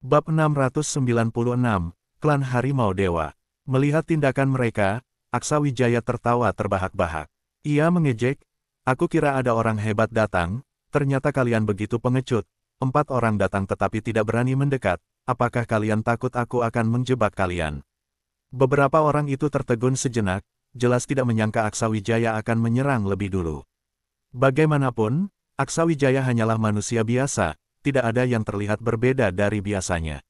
Bab 696, Klan Harimau Dewa. Melihat tindakan mereka, Wijaya tertawa terbahak-bahak. Ia mengejek, aku kira ada orang hebat datang, ternyata kalian begitu pengecut. Empat orang datang tetapi tidak berani mendekat, apakah kalian takut aku akan menjebak kalian? Beberapa orang itu tertegun sejenak, jelas tidak menyangka Wijaya akan menyerang lebih dulu. Bagaimanapun, Wijaya hanyalah manusia biasa, tidak ada yang terlihat berbeda dari biasanya.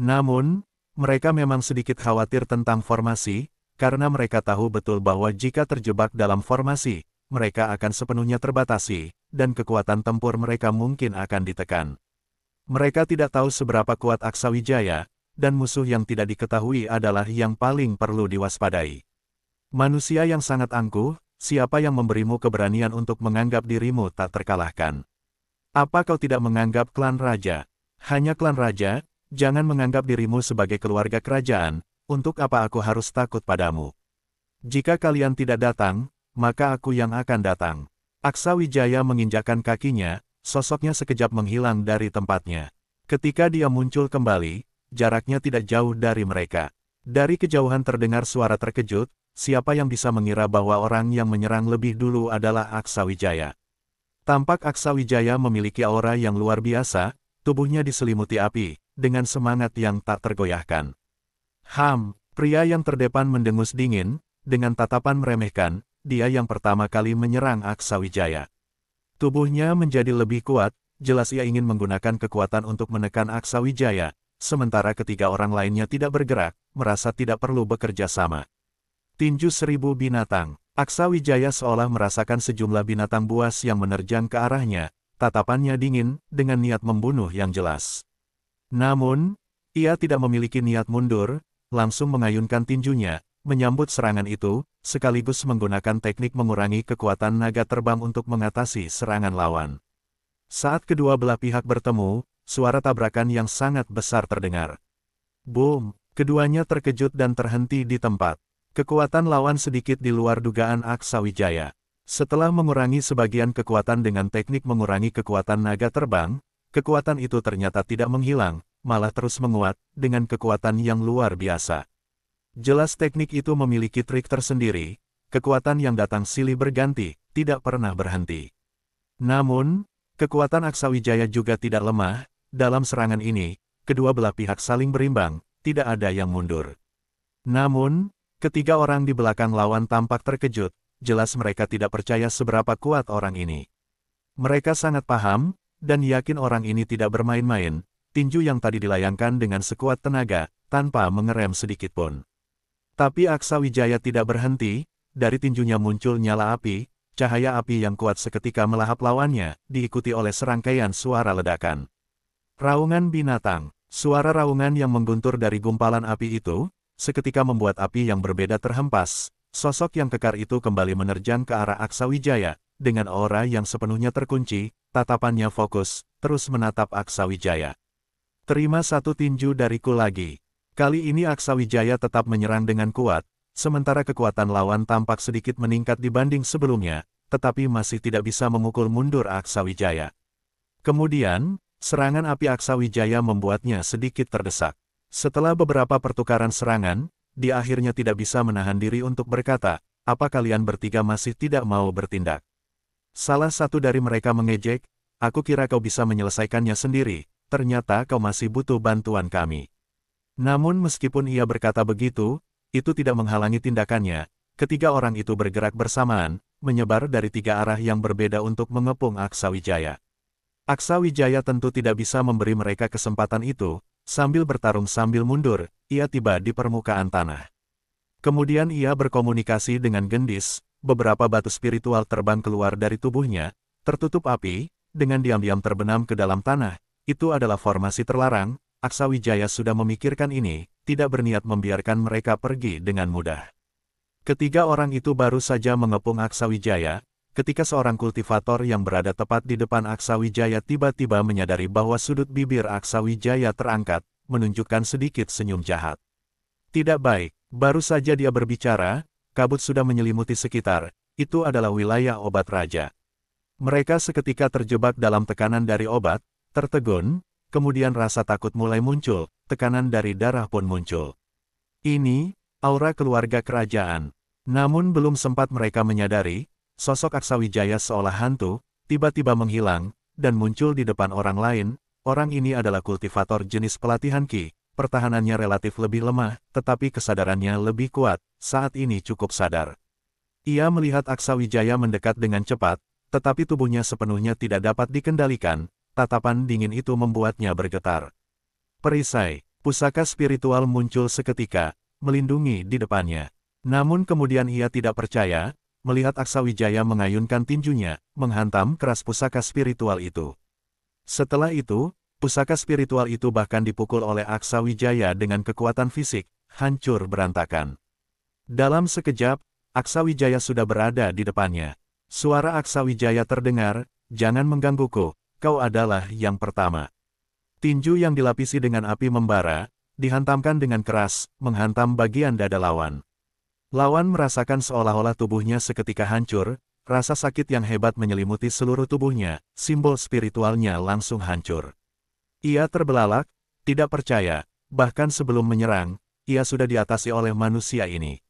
Namun, mereka memang sedikit khawatir tentang formasi, karena mereka tahu betul bahwa jika terjebak dalam formasi, mereka akan sepenuhnya terbatasi, dan kekuatan tempur mereka mungkin akan ditekan. Mereka tidak tahu seberapa kuat Aksawijaya, dan musuh yang tidak diketahui adalah yang paling perlu diwaspadai. Manusia yang sangat angkuh, siapa yang memberimu keberanian untuk menganggap dirimu tak terkalahkan? Apa kau tidak menganggap klan raja? Hanya klan raja, jangan menganggap dirimu sebagai keluarga kerajaan, untuk apa aku harus takut padamu? Jika kalian tidak datang, maka aku yang akan datang. Aksa Wijaya menginjakan kakinya, sosoknya sekejap menghilang dari tempatnya. Ketika dia muncul kembali, jaraknya tidak jauh dari mereka. Dari kejauhan terdengar suara terkejut, siapa yang bisa mengira bahwa orang yang menyerang lebih dulu adalah Aksa Wijaya. Tampak Aksa Wijaya memiliki aura yang luar biasa, tubuhnya diselimuti api, dengan semangat yang tak tergoyahkan. Ham, pria yang terdepan mendengus dingin, dengan tatapan meremehkan, dia yang pertama kali menyerang Aksa Wijaya. Tubuhnya menjadi lebih kuat, jelas ia ingin menggunakan kekuatan untuk menekan Aksa Wijaya, sementara ketiga orang lainnya tidak bergerak, merasa tidak perlu bekerja sama. Tinju Seribu Binatang Aksa Wijaya seolah merasakan sejumlah binatang buas yang menerjang ke arahnya, tatapannya dingin, dengan niat membunuh yang jelas. Namun, ia tidak memiliki niat mundur, langsung mengayunkan tinjunya, menyambut serangan itu, sekaligus menggunakan teknik mengurangi kekuatan naga terbang untuk mengatasi serangan lawan. Saat kedua belah pihak bertemu, suara tabrakan yang sangat besar terdengar. Boom! Keduanya terkejut dan terhenti di tempat. Kekuatan lawan sedikit di luar dugaan Aksa Wijaya. Setelah mengurangi sebagian kekuatan dengan teknik mengurangi kekuatan naga terbang, kekuatan itu ternyata tidak menghilang, malah terus menguat, dengan kekuatan yang luar biasa. Jelas teknik itu memiliki trik tersendiri, kekuatan yang datang silih berganti, tidak pernah berhenti. Namun, kekuatan Aksa Wijaya juga tidak lemah, dalam serangan ini, kedua belah pihak saling berimbang, tidak ada yang mundur. Namun, Ketiga orang di belakang lawan tampak terkejut, jelas mereka tidak percaya seberapa kuat orang ini. Mereka sangat paham, dan yakin orang ini tidak bermain-main, tinju yang tadi dilayangkan dengan sekuat tenaga, tanpa mengerem sedikitpun. Tapi Aksa Wijaya tidak berhenti, dari tinjunya muncul nyala api, cahaya api yang kuat seketika melahap lawannya, diikuti oleh serangkaian suara ledakan. Raungan binatang, suara raungan yang mengguntur dari gumpalan api itu, seketika membuat api yang berbeda terhempas, sosok yang kekar itu kembali menerjang ke arah Aksa Wijaya, dengan aura yang sepenuhnya terkunci, tatapannya fokus, terus menatap Aksa Wijaya. Terima satu tinju dariku lagi. Kali ini Aksa Wijaya tetap menyerang dengan kuat, sementara kekuatan lawan tampak sedikit meningkat dibanding sebelumnya, tetapi masih tidak bisa mengukur mundur Aksa Wijaya. Kemudian, serangan api Aksa Wijaya membuatnya sedikit terdesak. Setelah beberapa pertukaran serangan, dia akhirnya tidak bisa menahan diri untuk berkata, apa kalian bertiga masih tidak mau bertindak? Salah satu dari mereka mengejek, aku kira kau bisa menyelesaikannya sendiri, ternyata kau masih butuh bantuan kami. Namun meskipun ia berkata begitu, itu tidak menghalangi tindakannya, ketiga orang itu bergerak bersamaan, menyebar dari tiga arah yang berbeda untuk mengepung Aksawijaya. Aksawijaya tentu tidak bisa memberi mereka kesempatan itu, Sambil bertarung sambil mundur, ia tiba di permukaan tanah. Kemudian ia berkomunikasi dengan gendis, beberapa batu spiritual terbang keluar dari tubuhnya, tertutup api, dengan diam-diam terbenam ke dalam tanah. Itu adalah formasi terlarang, Aksa Wijaya sudah memikirkan ini, tidak berniat membiarkan mereka pergi dengan mudah. Ketiga orang itu baru saja mengepung Aksa Wijaya, ketika seorang kultivator yang berada tepat di depan Aksa Wijaya tiba-tiba menyadari bahwa sudut bibir Aksa Wijaya terangkat, menunjukkan sedikit senyum jahat. Tidak baik, baru saja dia berbicara, kabut sudah menyelimuti sekitar, itu adalah wilayah obat raja. Mereka seketika terjebak dalam tekanan dari obat, tertegun, kemudian rasa takut mulai muncul, tekanan dari darah pun muncul. Ini, aura keluarga kerajaan. Namun belum sempat mereka menyadari, sosok Aksawijaya seolah hantu, tiba-tiba menghilang, dan muncul di depan orang lain, orang ini adalah kultivator jenis pelatihan Ki, pertahanannya relatif lebih lemah, tetapi kesadarannya lebih kuat, saat ini cukup sadar. Ia melihat Aksawijaya mendekat dengan cepat, tetapi tubuhnya sepenuhnya tidak dapat dikendalikan, tatapan dingin itu membuatnya bergetar. Perisai, pusaka spiritual muncul seketika, melindungi di depannya. Namun kemudian ia tidak percaya, melihat Aksa Wijaya mengayunkan tinjunya, menghantam keras pusaka spiritual itu. Setelah itu, pusaka spiritual itu bahkan dipukul oleh Aksa Wijaya dengan kekuatan fisik, hancur berantakan. Dalam sekejap, Aksa Wijaya sudah berada di depannya. Suara Aksa Wijaya terdengar, jangan menggangguku, kau adalah yang pertama. Tinju yang dilapisi dengan api membara, dihantamkan dengan keras, menghantam bagian dada lawan. Lawan merasakan seolah-olah tubuhnya seketika hancur, rasa sakit yang hebat menyelimuti seluruh tubuhnya, simbol spiritualnya langsung hancur. Ia terbelalak, tidak percaya, bahkan sebelum menyerang, ia sudah diatasi oleh manusia ini.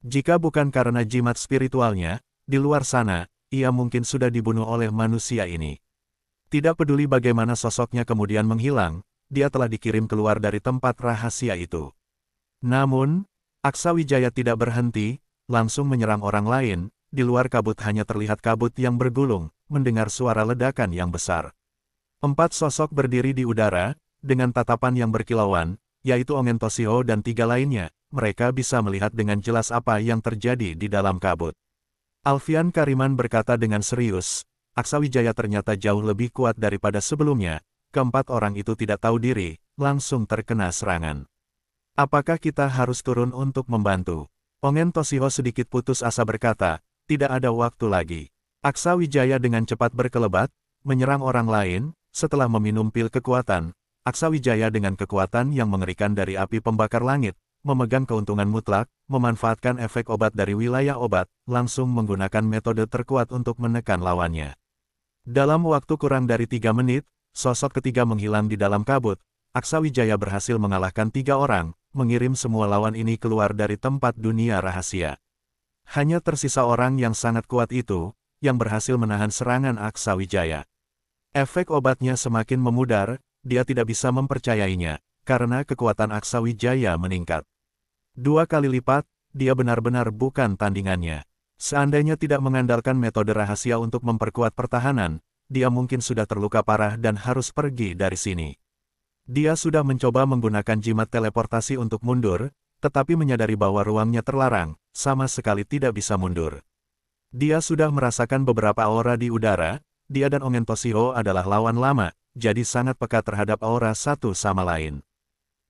Jika bukan karena jimat spiritualnya, di luar sana, ia mungkin sudah dibunuh oleh manusia ini. Tidak peduli bagaimana sosoknya kemudian menghilang, dia telah dikirim keluar dari tempat rahasia itu. Namun, Aksa Wijaya tidak berhenti, langsung menyerang orang lain, di luar kabut hanya terlihat kabut yang bergulung, mendengar suara ledakan yang besar. Empat sosok berdiri di udara, dengan tatapan yang berkilauan, yaitu Ongen Toshio dan tiga lainnya, mereka bisa melihat dengan jelas apa yang terjadi di dalam kabut. Alfian Kariman berkata dengan serius, Aksa Wijaya ternyata jauh lebih kuat daripada sebelumnya, keempat orang itu tidak tahu diri, langsung terkena serangan. Apakah kita harus turun untuk membantu? Ongen Toshiho sedikit putus asa berkata, tidak ada waktu lagi. Aksa Wijaya dengan cepat berkelebat, menyerang orang lain, setelah meminum pil kekuatan, Aksa Wijaya dengan kekuatan yang mengerikan dari api pembakar langit, memegang keuntungan mutlak, memanfaatkan efek obat dari wilayah obat, langsung menggunakan metode terkuat untuk menekan lawannya. Dalam waktu kurang dari tiga menit, sosok ketiga menghilang di dalam kabut, Aksa Wijaya berhasil mengalahkan tiga orang, mengirim semua lawan ini keluar dari tempat dunia rahasia. Hanya tersisa orang yang sangat kuat itu, yang berhasil menahan serangan Aksa Wijaya. Efek obatnya semakin memudar, dia tidak bisa mempercayainya, karena kekuatan Aksa Wijaya meningkat. Dua kali lipat, dia benar-benar bukan tandingannya. Seandainya tidak mengandalkan metode rahasia untuk memperkuat pertahanan, dia mungkin sudah terluka parah dan harus pergi dari sini. Dia sudah mencoba menggunakan jimat teleportasi untuk mundur, tetapi menyadari bahwa ruangnya terlarang, sama sekali tidak bisa mundur. Dia sudah merasakan beberapa aura di udara, dia dan Ongen Toshio adalah lawan lama, jadi sangat peka terhadap aura satu sama lain.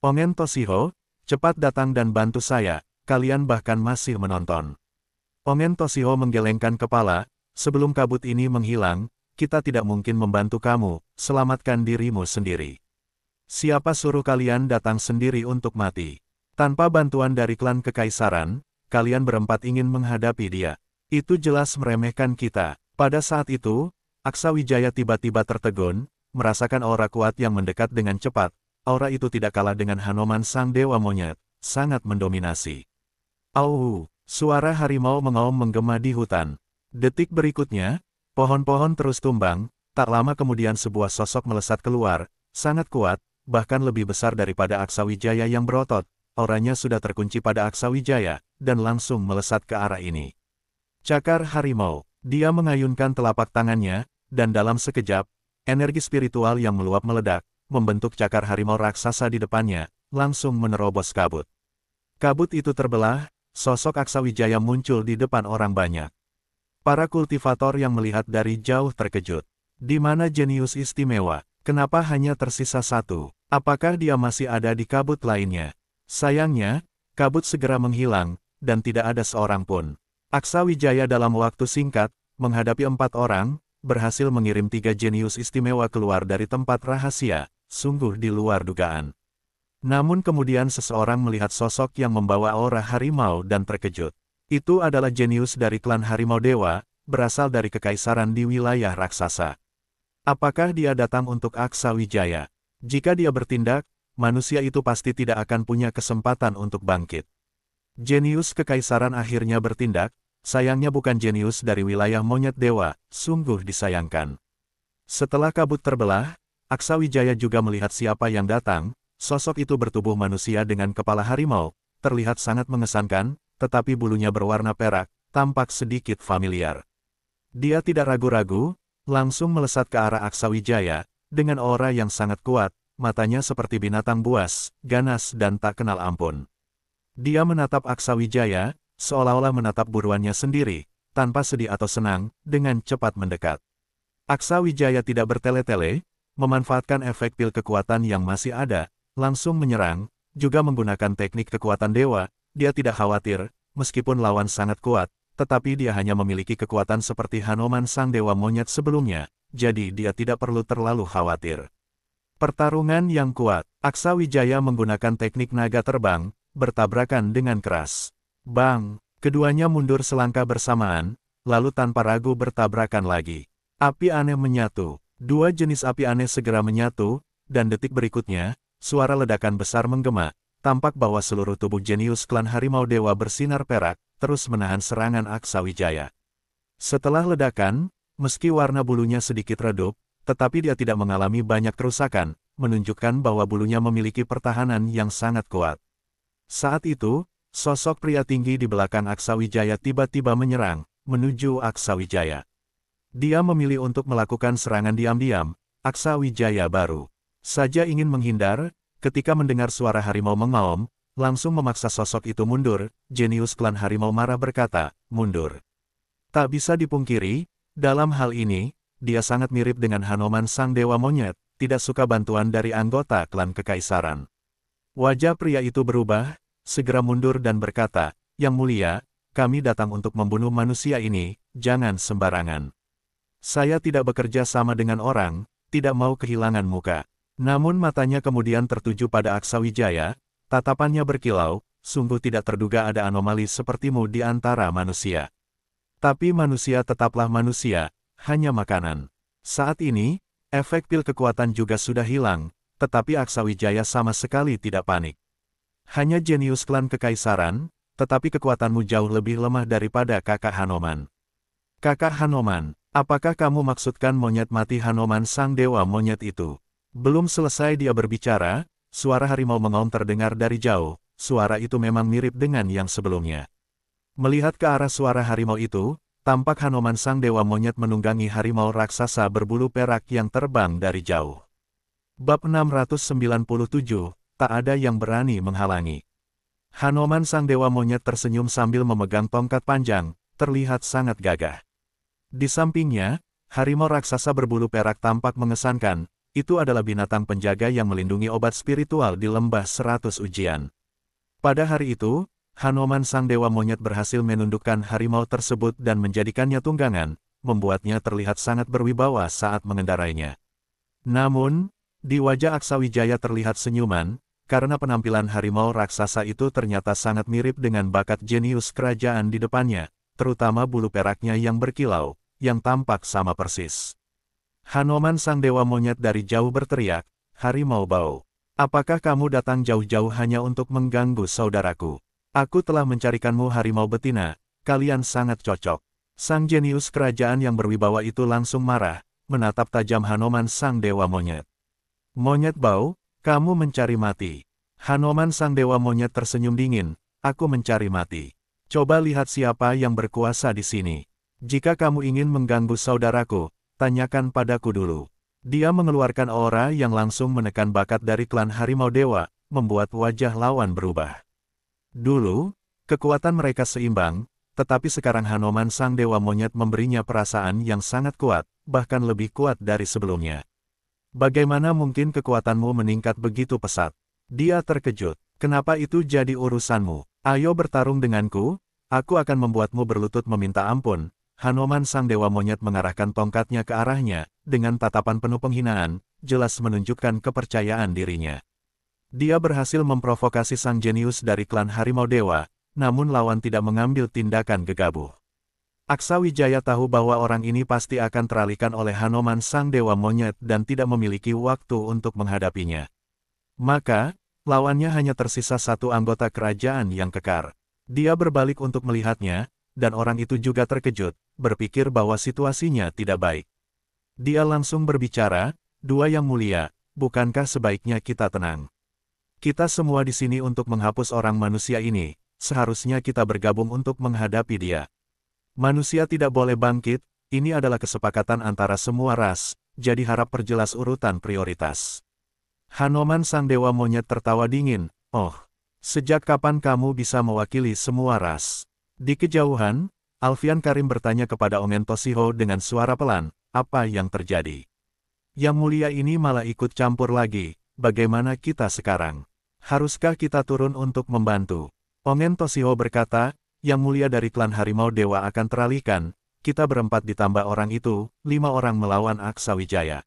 Ongen Toshio, cepat datang dan bantu saya, kalian bahkan masih menonton. Ongen Toshio menggelengkan kepala, sebelum kabut ini menghilang, kita tidak mungkin membantu kamu, selamatkan dirimu sendiri. Siapa suruh kalian datang sendiri untuk mati? Tanpa bantuan dari klan kekaisaran, kalian berempat ingin menghadapi dia. Itu jelas meremehkan kita. Pada saat itu, Aksa Wijaya tiba-tiba tertegun, merasakan aura kuat yang mendekat dengan cepat. Aura itu tidak kalah dengan Hanoman Sang Dewa Monyet, sangat mendominasi. Au, suara harimau mengaum menggema di hutan. Detik berikutnya, pohon-pohon terus tumbang, tak lama kemudian sebuah sosok melesat keluar, sangat kuat, bahkan lebih besar daripada Aksa Wijaya yang berotot, auranya sudah terkunci pada Aksa Wijaya, dan langsung melesat ke arah ini. Cakar harimau, dia mengayunkan telapak tangannya, dan dalam sekejap, energi spiritual yang meluap meledak, membentuk cakar harimau raksasa di depannya, langsung menerobos kabut. Kabut itu terbelah, sosok Aksa Wijaya muncul di depan orang banyak. Para kultivator yang melihat dari jauh terkejut. Di mana jenius istimewa, Kenapa hanya tersisa satu? Apakah dia masih ada di kabut lainnya? Sayangnya, kabut segera menghilang, dan tidak ada seorang pun. Aksa Wijaya dalam waktu singkat, menghadapi empat orang, berhasil mengirim tiga jenius istimewa keluar dari tempat rahasia, sungguh di luar dugaan. Namun kemudian seseorang melihat sosok yang membawa aura harimau dan terkejut. Itu adalah jenius dari klan harimau dewa, berasal dari kekaisaran di wilayah raksasa. Apakah dia datang untuk Aksa Wijaya? Jika dia bertindak, manusia itu pasti tidak akan punya kesempatan untuk bangkit. Jenius kekaisaran akhirnya bertindak, sayangnya bukan jenius dari wilayah monyet dewa, sungguh disayangkan. Setelah kabut terbelah, Aksa Wijaya juga melihat siapa yang datang, sosok itu bertubuh manusia dengan kepala harimau, terlihat sangat mengesankan, tetapi bulunya berwarna perak, tampak sedikit familiar. Dia tidak ragu-ragu, langsung melesat ke arah Aksawijaya, dengan aura yang sangat kuat, matanya seperti binatang buas, ganas dan tak kenal ampun. Dia menatap Aksawijaya, seolah-olah menatap buruannya sendiri, tanpa sedih atau senang, dengan cepat mendekat. Aksawijaya tidak bertele-tele, memanfaatkan efek pil kekuatan yang masih ada, langsung menyerang, juga menggunakan teknik kekuatan dewa, dia tidak khawatir, meskipun lawan sangat kuat, tetapi dia hanya memiliki kekuatan seperti Hanoman Sang Dewa Monyet sebelumnya, jadi dia tidak perlu terlalu khawatir. Pertarungan yang kuat, Aksa Wijaya menggunakan teknik naga terbang, bertabrakan dengan keras. Bang, keduanya mundur selangkah bersamaan, lalu tanpa ragu bertabrakan lagi. Api aneh menyatu, dua jenis api aneh segera menyatu, dan detik berikutnya, suara ledakan besar menggema, tampak bahwa seluruh tubuh jenius klan Harimau Dewa bersinar perak, terus menahan serangan Aksa Wijaya. Setelah ledakan, meski warna bulunya sedikit redup, tetapi dia tidak mengalami banyak kerusakan, menunjukkan bahwa bulunya memiliki pertahanan yang sangat kuat. Saat itu, sosok pria tinggi di belakang Aksa Wijaya tiba-tiba menyerang, menuju Aksa Wijaya. Dia memilih untuk melakukan serangan diam-diam, Aksa Wijaya baru. Saja ingin menghindar, Ketika mendengar suara harimau mengaum, langsung memaksa sosok itu mundur, jenius klan harimau marah berkata, mundur. Tak bisa dipungkiri, dalam hal ini, dia sangat mirip dengan Hanoman sang dewa monyet, tidak suka bantuan dari anggota klan kekaisaran. Wajah pria itu berubah, segera mundur dan berkata, Yang mulia, kami datang untuk membunuh manusia ini, jangan sembarangan. Saya tidak bekerja sama dengan orang, tidak mau kehilangan muka. Namun matanya kemudian tertuju pada Aksa Wijaya, tatapannya berkilau, sungguh tidak terduga ada anomali sepertimu di antara manusia. Tapi manusia tetaplah manusia, hanya makanan. Saat ini, efek pil kekuatan juga sudah hilang, tetapi Aksa Wijaya sama sekali tidak panik. Hanya jenius klan kekaisaran, tetapi kekuatanmu jauh lebih lemah daripada kakak Hanoman. Kakak Hanoman, apakah kamu maksudkan monyet mati Hanoman sang dewa monyet itu? Belum selesai dia berbicara, suara harimau mengaum terdengar dari jauh, suara itu memang mirip dengan yang sebelumnya. Melihat ke arah suara harimau itu, tampak Hanoman sang dewa monyet menunggangi harimau raksasa berbulu perak yang terbang dari jauh. Bab 697, tak ada yang berani menghalangi. Hanoman sang dewa monyet tersenyum sambil memegang tongkat panjang, terlihat sangat gagah. Di sampingnya, harimau raksasa berbulu perak tampak mengesankan, itu adalah binatang penjaga yang melindungi obat spiritual di lembah seratus ujian. Pada hari itu, Hanoman sang dewa monyet berhasil menundukkan harimau tersebut dan menjadikannya tunggangan, membuatnya terlihat sangat berwibawa saat mengendarainya. Namun, di wajah Aksawijaya terlihat senyuman, karena penampilan harimau raksasa itu ternyata sangat mirip dengan bakat jenius kerajaan di depannya, terutama bulu peraknya yang berkilau, yang tampak sama persis. Hanoman sang dewa monyet dari jauh berteriak, Harimau Bau. Apakah kamu datang jauh-jauh hanya untuk mengganggu saudaraku? Aku telah mencarikanmu harimau betina, kalian sangat cocok. Sang jenius kerajaan yang berwibawa itu langsung marah, menatap tajam Hanoman sang dewa monyet. Monyet bau, kamu mencari mati. Hanoman sang dewa monyet tersenyum dingin, aku mencari mati. Coba lihat siapa yang berkuasa di sini. Jika kamu ingin mengganggu saudaraku, tanyakan padaku dulu. Dia mengeluarkan aura yang langsung menekan bakat dari klan Harimau Dewa, membuat wajah lawan berubah. Dulu, kekuatan mereka seimbang, tetapi sekarang Hanoman Sang Dewa Monyet memberinya perasaan yang sangat kuat, bahkan lebih kuat dari sebelumnya. Bagaimana mungkin kekuatanmu meningkat begitu pesat? Dia terkejut. Kenapa itu jadi urusanmu? Ayo bertarung denganku, aku akan membuatmu berlutut meminta ampun, Hanoman sang dewa monyet mengarahkan tongkatnya ke arahnya, dengan tatapan penuh penghinaan, jelas menunjukkan kepercayaan dirinya. Dia berhasil memprovokasi sang jenius dari klan Harimau Dewa, namun lawan tidak mengambil tindakan gegabah. Aksa Wijaya tahu bahwa orang ini pasti akan teralihkan oleh Hanoman sang dewa monyet dan tidak memiliki waktu untuk menghadapinya. Maka, lawannya hanya tersisa satu anggota kerajaan yang kekar. Dia berbalik untuk melihatnya, dan orang itu juga terkejut, berpikir bahwa situasinya tidak baik. Dia langsung berbicara, Dua Yang Mulia, bukankah sebaiknya kita tenang? Kita semua di sini untuk menghapus orang manusia ini, seharusnya kita bergabung untuk menghadapi dia. Manusia tidak boleh bangkit, ini adalah kesepakatan antara semua ras, jadi harap perjelas urutan prioritas. Hanoman Sang Dewa Monyet tertawa dingin, oh, sejak kapan kamu bisa mewakili semua ras? Di kejauhan, Alfian Karim bertanya kepada Ongen Toshiho dengan suara pelan, apa yang terjadi? Yang mulia ini malah ikut campur lagi, bagaimana kita sekarang? Haruskah kita turun untuk membantu? Ongen Toshiho berkata, yang mulia dari klan Harimau Dewa akan teralihkan, kita berempat ditambah orang itu, lima orang melawan Aksa Wijaya.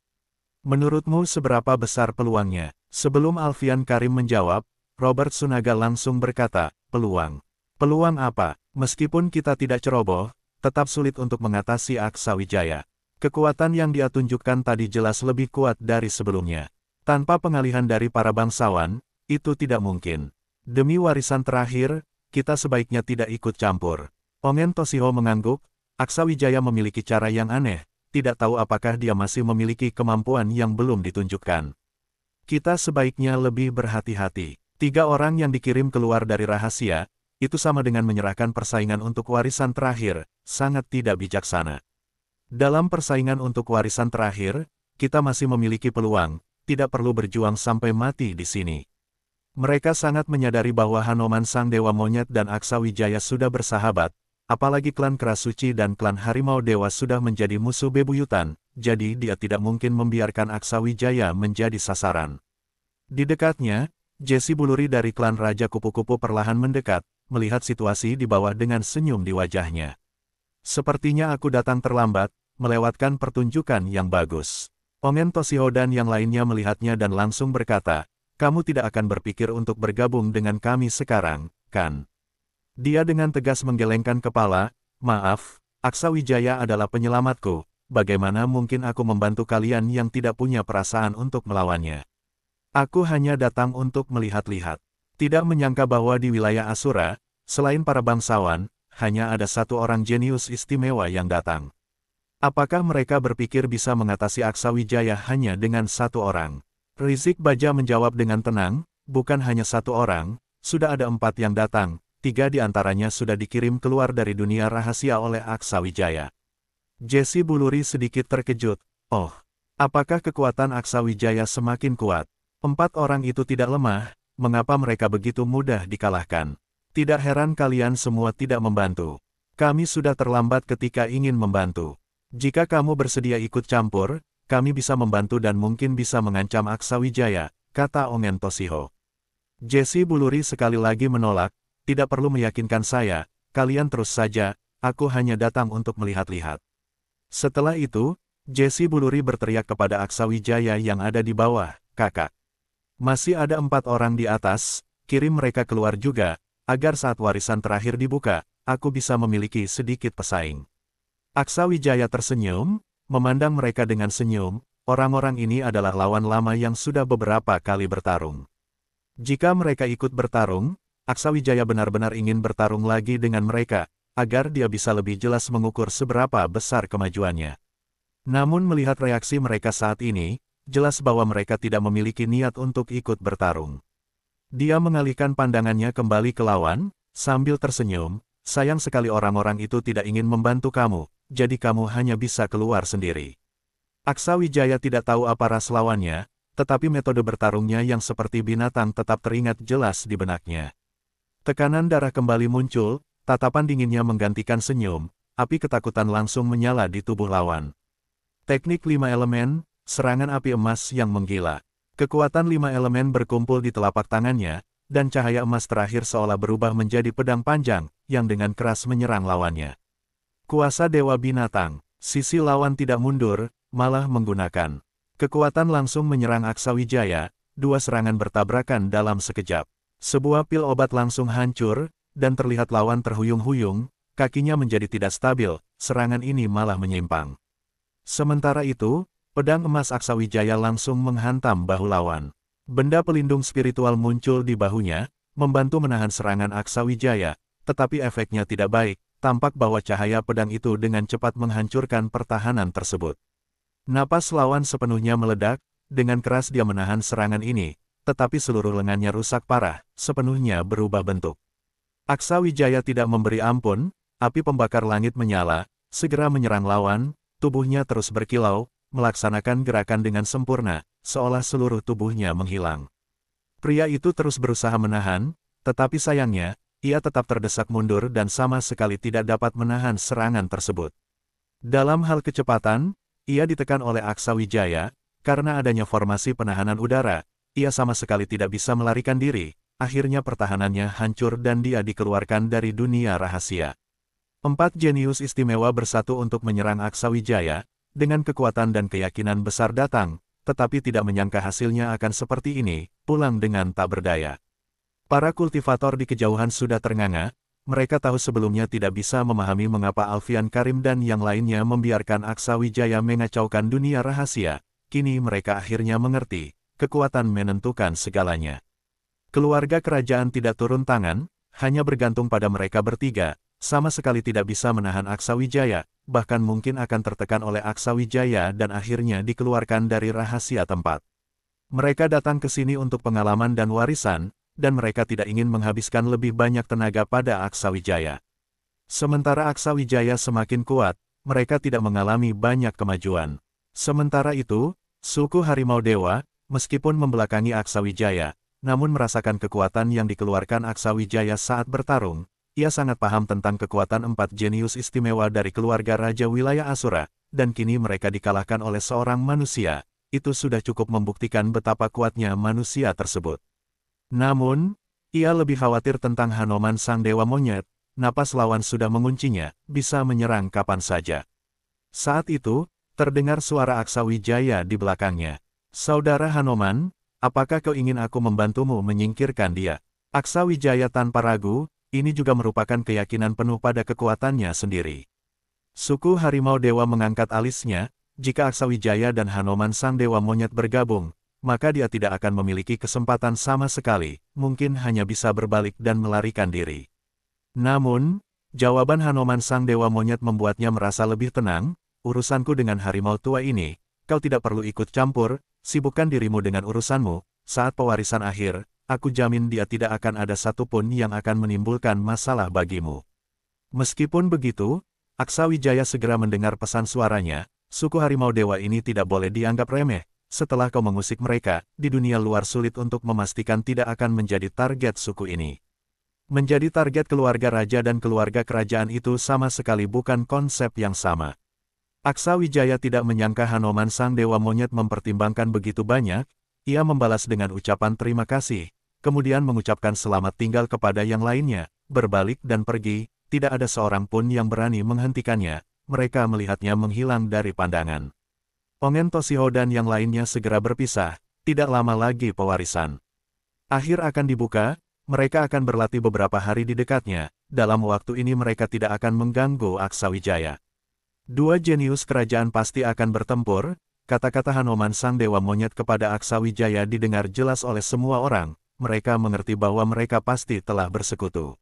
Menurutmu seberapa besar peluangnya? Sebelum Alfian Karim menjawab, Robert Sunaga langsung berkata, peluang. Peluang apa? Meskipun kita tidak ceroboh, tetap sulit untuk mengatasi Aksa Wijaya. Kekuatan yang dia tunjukkan tadi jelas lebih kuat dari sebelumnya. Tanpa pengalihan dari para bangsawan, itu tidak mungkin. Demi warisan terakhir, kita sebaiknya tidak ikut campur. Ongen Toshiho mengangguk, Aksa Wijaya memiliki cara yang aneh, tidak tahu apakah dia masih memiliki kemampuan yang belum ditunjukkan. Kita sebaiknya lebih berhati-hati. Tiga orang yang dikirim keluar dari rahasia, itu sama dengan menyerahkan persaingan untuk warisan terakhir, sangat tidak bijaksana. Dalam persaingan untuk warisan terakhir, kita masih memiliki peluang, tidak perlu berjuang sampai mati di sini. Mereka sangat menyadari bahwa Hanoman Sang Dewa Monyet dan Aksa Wijaya sudah bersahabat, apalagi klan Kerasuci dan klan Harimau Dewa sudah menjadi musuh bebuyutan, jadi dia tidak mungkin membiarkan Aksa Wijaya menjadi sasaran. Di dekatnya, Jesse Buluri dari klan Raja Kupu-Kupu perlahan mendekat, melihat situasi di bawah dengan senyum di wajahnya. Sepertinya aku datang terlambat, melewatkan pertunjukan yang bagus. Ongen Toshiho dan yang lainnya melihatnya dan langsung berkata, kamu tidak akan berpikir untuk bergabung dengan kami sekarang, kan? Dia dengan tegas menggelengkan kepala, maaf, Aksa Wijaya adalah penyelamatku, bagaimana mungkin aku membantu kalian yang tidak punya perasaan untuk melawannya? Aku hanya datang untuk melihat-lihat. Tidak menyangka bahwa di wilayah Asura, selain para bangsawan, hanya ada satu orang jenius istimewa yang datang. Apakah mereka berpikir bisa mengatasi Aksa Wijaya hanya dengan satu orang? Rizik Baja menjawab dengan tenang, bukan hanya satu orang, sudah ada empat yang datang, tiga di antaranya sudah dikirim keluar dari dunia rahasia oleh Aksa Wijaya. Jesse Buluri sedikit terkejut. Oh, apakah kekuatan Aksa Wijaya semakin kuat? Empat orang itu tidak lemah, mengapa mereka begitu mudah dikalahkan? Tidak heran kalian semua tidak membantu. Kami sudah terlambat ketika ingin membantu. Jika kamu bersedia ikut campur, kami bisa membantu dan mungkin bisa mengancam Aksa Wijaya, kata Ongen Toshiho. Jesse Buluri sekali lagi menolak, tidak perlu meyakinkan saya, kalian terus saja, aku hanya datang untuk melihat-lihat. Setelah itu, Jesse Buluri berteriak kepada Aksa Wijaya yang ada di bawah, kakak. Masih ada empat orang di atas, kirim mereka keluar juga, agar saat warisan terakhir dibuka, aku bisa memiliki sedikit pesaing. Aksa Wijaya tersenyum, memandang mereka dengan senyum, orang-orang ini adalah lawan lama yang sudah beberapa kali bertarung. Jika mereka ikut bertarung, Aksa Wijaya benar-benar ingin bertarung lagi dengan mereka, agar dia bisa lebih jelas mengukur seberapa besar kemajuannya. Namun melihat reaksi mereka saat ini, jelas bahwa mereka tidak memiliki niat untuk ikut bertarung. Dia mengalihkan pandangannya kembali ke lawan, sambil tersenyum, sayang sekali orang-orang itu tidak ingin membantu kamu, jadi kamu hanya bisa keluar sendiri. Aksa Wijaya tidak tahu apa ras lawannya, tetapi metode bertarungnya yang seperti binatang tetap teringat jelas di benaknya. Tekanan darah kembali muncul, tatapan dinginnya menggantikan senyum, api ketakutan langsung menyala di tubuh lawan. Teknik lima elemen, serangan api emas yang menggila. Kekuatan lima elemen berkumpul di telapak tangannya, dan cahaya emas terakhir seolah berubah menjadi pedang panjang, yang dengan keras menyerang lawannya. Kuasa Dewa Binatang, sisi lawan tidak mundur, malah menggunakan kekuatan langsung menyerang Aksa Wijaya, dua serangan bertabrakan dalam sekejap. Sebuah pil obat langsung hancur, dan terlihat lawan terhuyung-huyung, kakinya menjadi tidak stabil, serangan ini malah menyimpang. Sementara itu, pedang emas Aksawijaya langsung menghantam bahu lawan. Benda pelindung spiritual muncul di bahunya, membantu menahan serangan Aksawijaya, tetapi efeknya tidak baik, tampak bahwa cahaya pedang itu dengan cepat menghancurkan pertahanan tersebut. Napas lawan sepenuhnya meledak, dengan keras dia menahan serangan ini, tetapi seluruh lengannya rusak parah, sepenuhnya berubah bentuk. Wijaya tidak memberi ampun, api pembakar langit menyala, segera menyerang lawan, tubuhnya terus berkilau, melaksanakan gerakan dengan sempurna, seolah seluruh tubuhnya menghilang. Pria itu terus berusaha menahan, tetapi sayangnya, ia tetap terdesak mundur dan sama sekali tidak dapat menahan serangan tersebut. Dalam hal kecepatan, ia ditekan oleh Aksa Wijaya, karena adanya formasi penahanan udara, ia sama sekali tidak bisa melarikan diri, akhirnya pertahanannya hancur dan dia dikeluarkan dari dunia rahasia. Empat jenius istimewa bersatu untuk menyerang Aksa Wijaya, dengan kekuatan dan keyakinan besar datang, tetapi tidak menyangka hasilnya akan seperti ini, pulang dengan tak berdaya. Para kultivator di kejauhan sudah ternganga, mereka tahu sebelumnya tidak bisa memahami mengapa Alfian Karim dan yang lainnya membiarkan Aksa Wijaya mengacaukan dunia rahasia, kini mereka akhirnya mengerti, kekuatan menentukan segalanya. Keluarga kerajaan tidak turun tangan, hanya bergantung pada mereka bertiga, sama sekali tidak bisa menahan Aksa Wijaya, bahkan mungkin akan tertekan oleh Aksa Wijaya dan akhirnya dikeluarkan dari rahasia tempat. Mereka datang ke sini untuk pengalaman dan warisan, dan mereka tidak ingin menghabiskan lebih banyak tenaga pada Aksa Wijaya. Sementara Aksa Wijaya semakin kuat, mereka tidak mengalami banyak kemajuan. Sementara itu, suku Harimau Dewa, meskipun membelakangi Aksa Wijaya, namun merasakan kekuatan yang dikeluarkan Aksa Wijaya saat bertarung, ia sangat paham tentang kekuatan empat jenius istimewa dari keluarga Raja Wilayah Asura, dan kini mereka dikalahkan oleh seorang manusia, itu sudah cukup membuktikan betapa kuatnya manusia tersebut. Namun, ia lebih khawatir tentang Hanoman Sang Dewa Monyet, napas lawan sudah menguncinya, bisa menyerang kapan saja. Saat itu, terdengar suara Aksa Wijaya di belakangnya. Saudara Hanoman, apakah kau ingin aku membantumu menyingkirkan dia? Aksa Wijaya tanpa ragu, ini juga merupakan keyakinan penuh pada kekuatannya sendiri. Suku Harimau Dewa mengangkat alisnya, jika Aksawijaya dan Hanoman Sang Dewa Monyet bergabung, maka dia tidak akan memiliki kesempatan sama sekali, mungkin hanya bisa berbalik dan melarikan diri. Namun, jawaban Hanoman Sang Dewa Monyet membuatnya merasa lebih tenang, urusanku dengan harimau tua ini, kau tidak perlu ikut campur, sibukkan dirimu dengan urusanmu, saat pewarisan akhir, aku jamin dia tidak akan ada satupun yang akan menimbulkan masalah bagimu. Meskipun begitu, Aksa Wijaya segera mendengar pesan suaranya, suku harimau dewa ini tidak boleh dianggap remeh, setelah kau mengusik mereka, di dunia luar sulit untuk memastikan tidak akan menjadi target suku ini. Menjadi target keluarga raja dan keluarga kerajaan itu sama sekali bukan konsep yang sama. Aksa Wijaya tidak menyangka Hanoman Sang Dewa Monyet mempertimbangkan begitu banyak, ia membalas dengan ucapan terima kasih, kemudian mengucapkan selamat tinggal kepada yang lainnya, berbalik dan pergi, tidak ada seorang pun yang berani menghentikannya, mereka melihatnya menghilang dari pandangan. Ongen Toshiho dan yang lainnya segera berpisah, tidak lama lagi pewarisan. Akhir akan dibuka, mereka akan berlatih beberapa hari di dekatnya, dalam waktu ini mereka tidak akan mengganggu aksawijaya. Dua jenius kerajaan pasti akan bertempur, Kata-kata Hanoman Sang Dewa Monyet kepada Aksa Wijaya didengar jelas oleh semua orang, mereka mengerti bahwa mereka pasti telah bersekutu.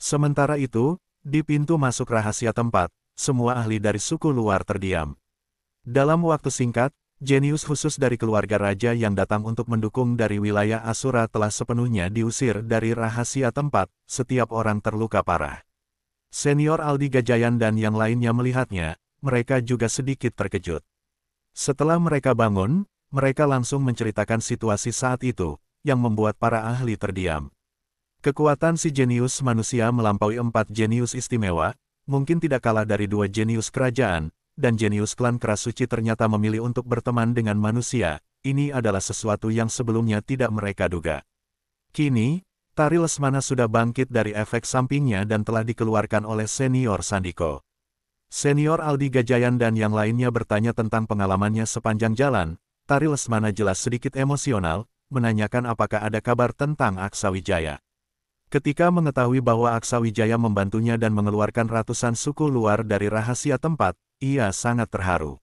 Sementara itu, di pintu masuk rahasia tempat, semua ahli dari suku luar terdiam. Dalam waktu singkat, jenius khusus dari keluarga raja yang datang untuk mendukung dari wilayah Asura telah sepenuhnya diusir dari rahasia tempat, setiap orang terluka parah. Senior Aldi Gajayan dan yang lainnya melihatnya, mereka juga sedikit terkejut. Setelah mereka bangun, mereka langsung menceritakan situasi saat itu, yang membuat para ahli terdiam. Kekuatan si jenius manusia melampaui empat jenius istimewa, mungkin tidak kalah dari dua jenius kerajaan, dan jenius klan Krasuci ternyata memilih untuk berteman dengan manusia, ini adalah sesuatu yang sebelumnya tidak mereka duga. Kini, Tari Lesmana sudah bangkit dari efek sampingnya dan telah dikeluarkan oleh senior Sandiko. Senior Aldi Gajayan dan yang lainnya bertanya tentang pengalamannya sepanjang jalan, Tari Lesmana jelas sedikit emosional, menanyakan apakah ada kabar tentang Aksa Wijaya. Ketika mengetahui bahwa Aksa Wijaya membantunya dan mengeluarkan ratusan suku luar dari rahasia tempat, ia sangat terharu.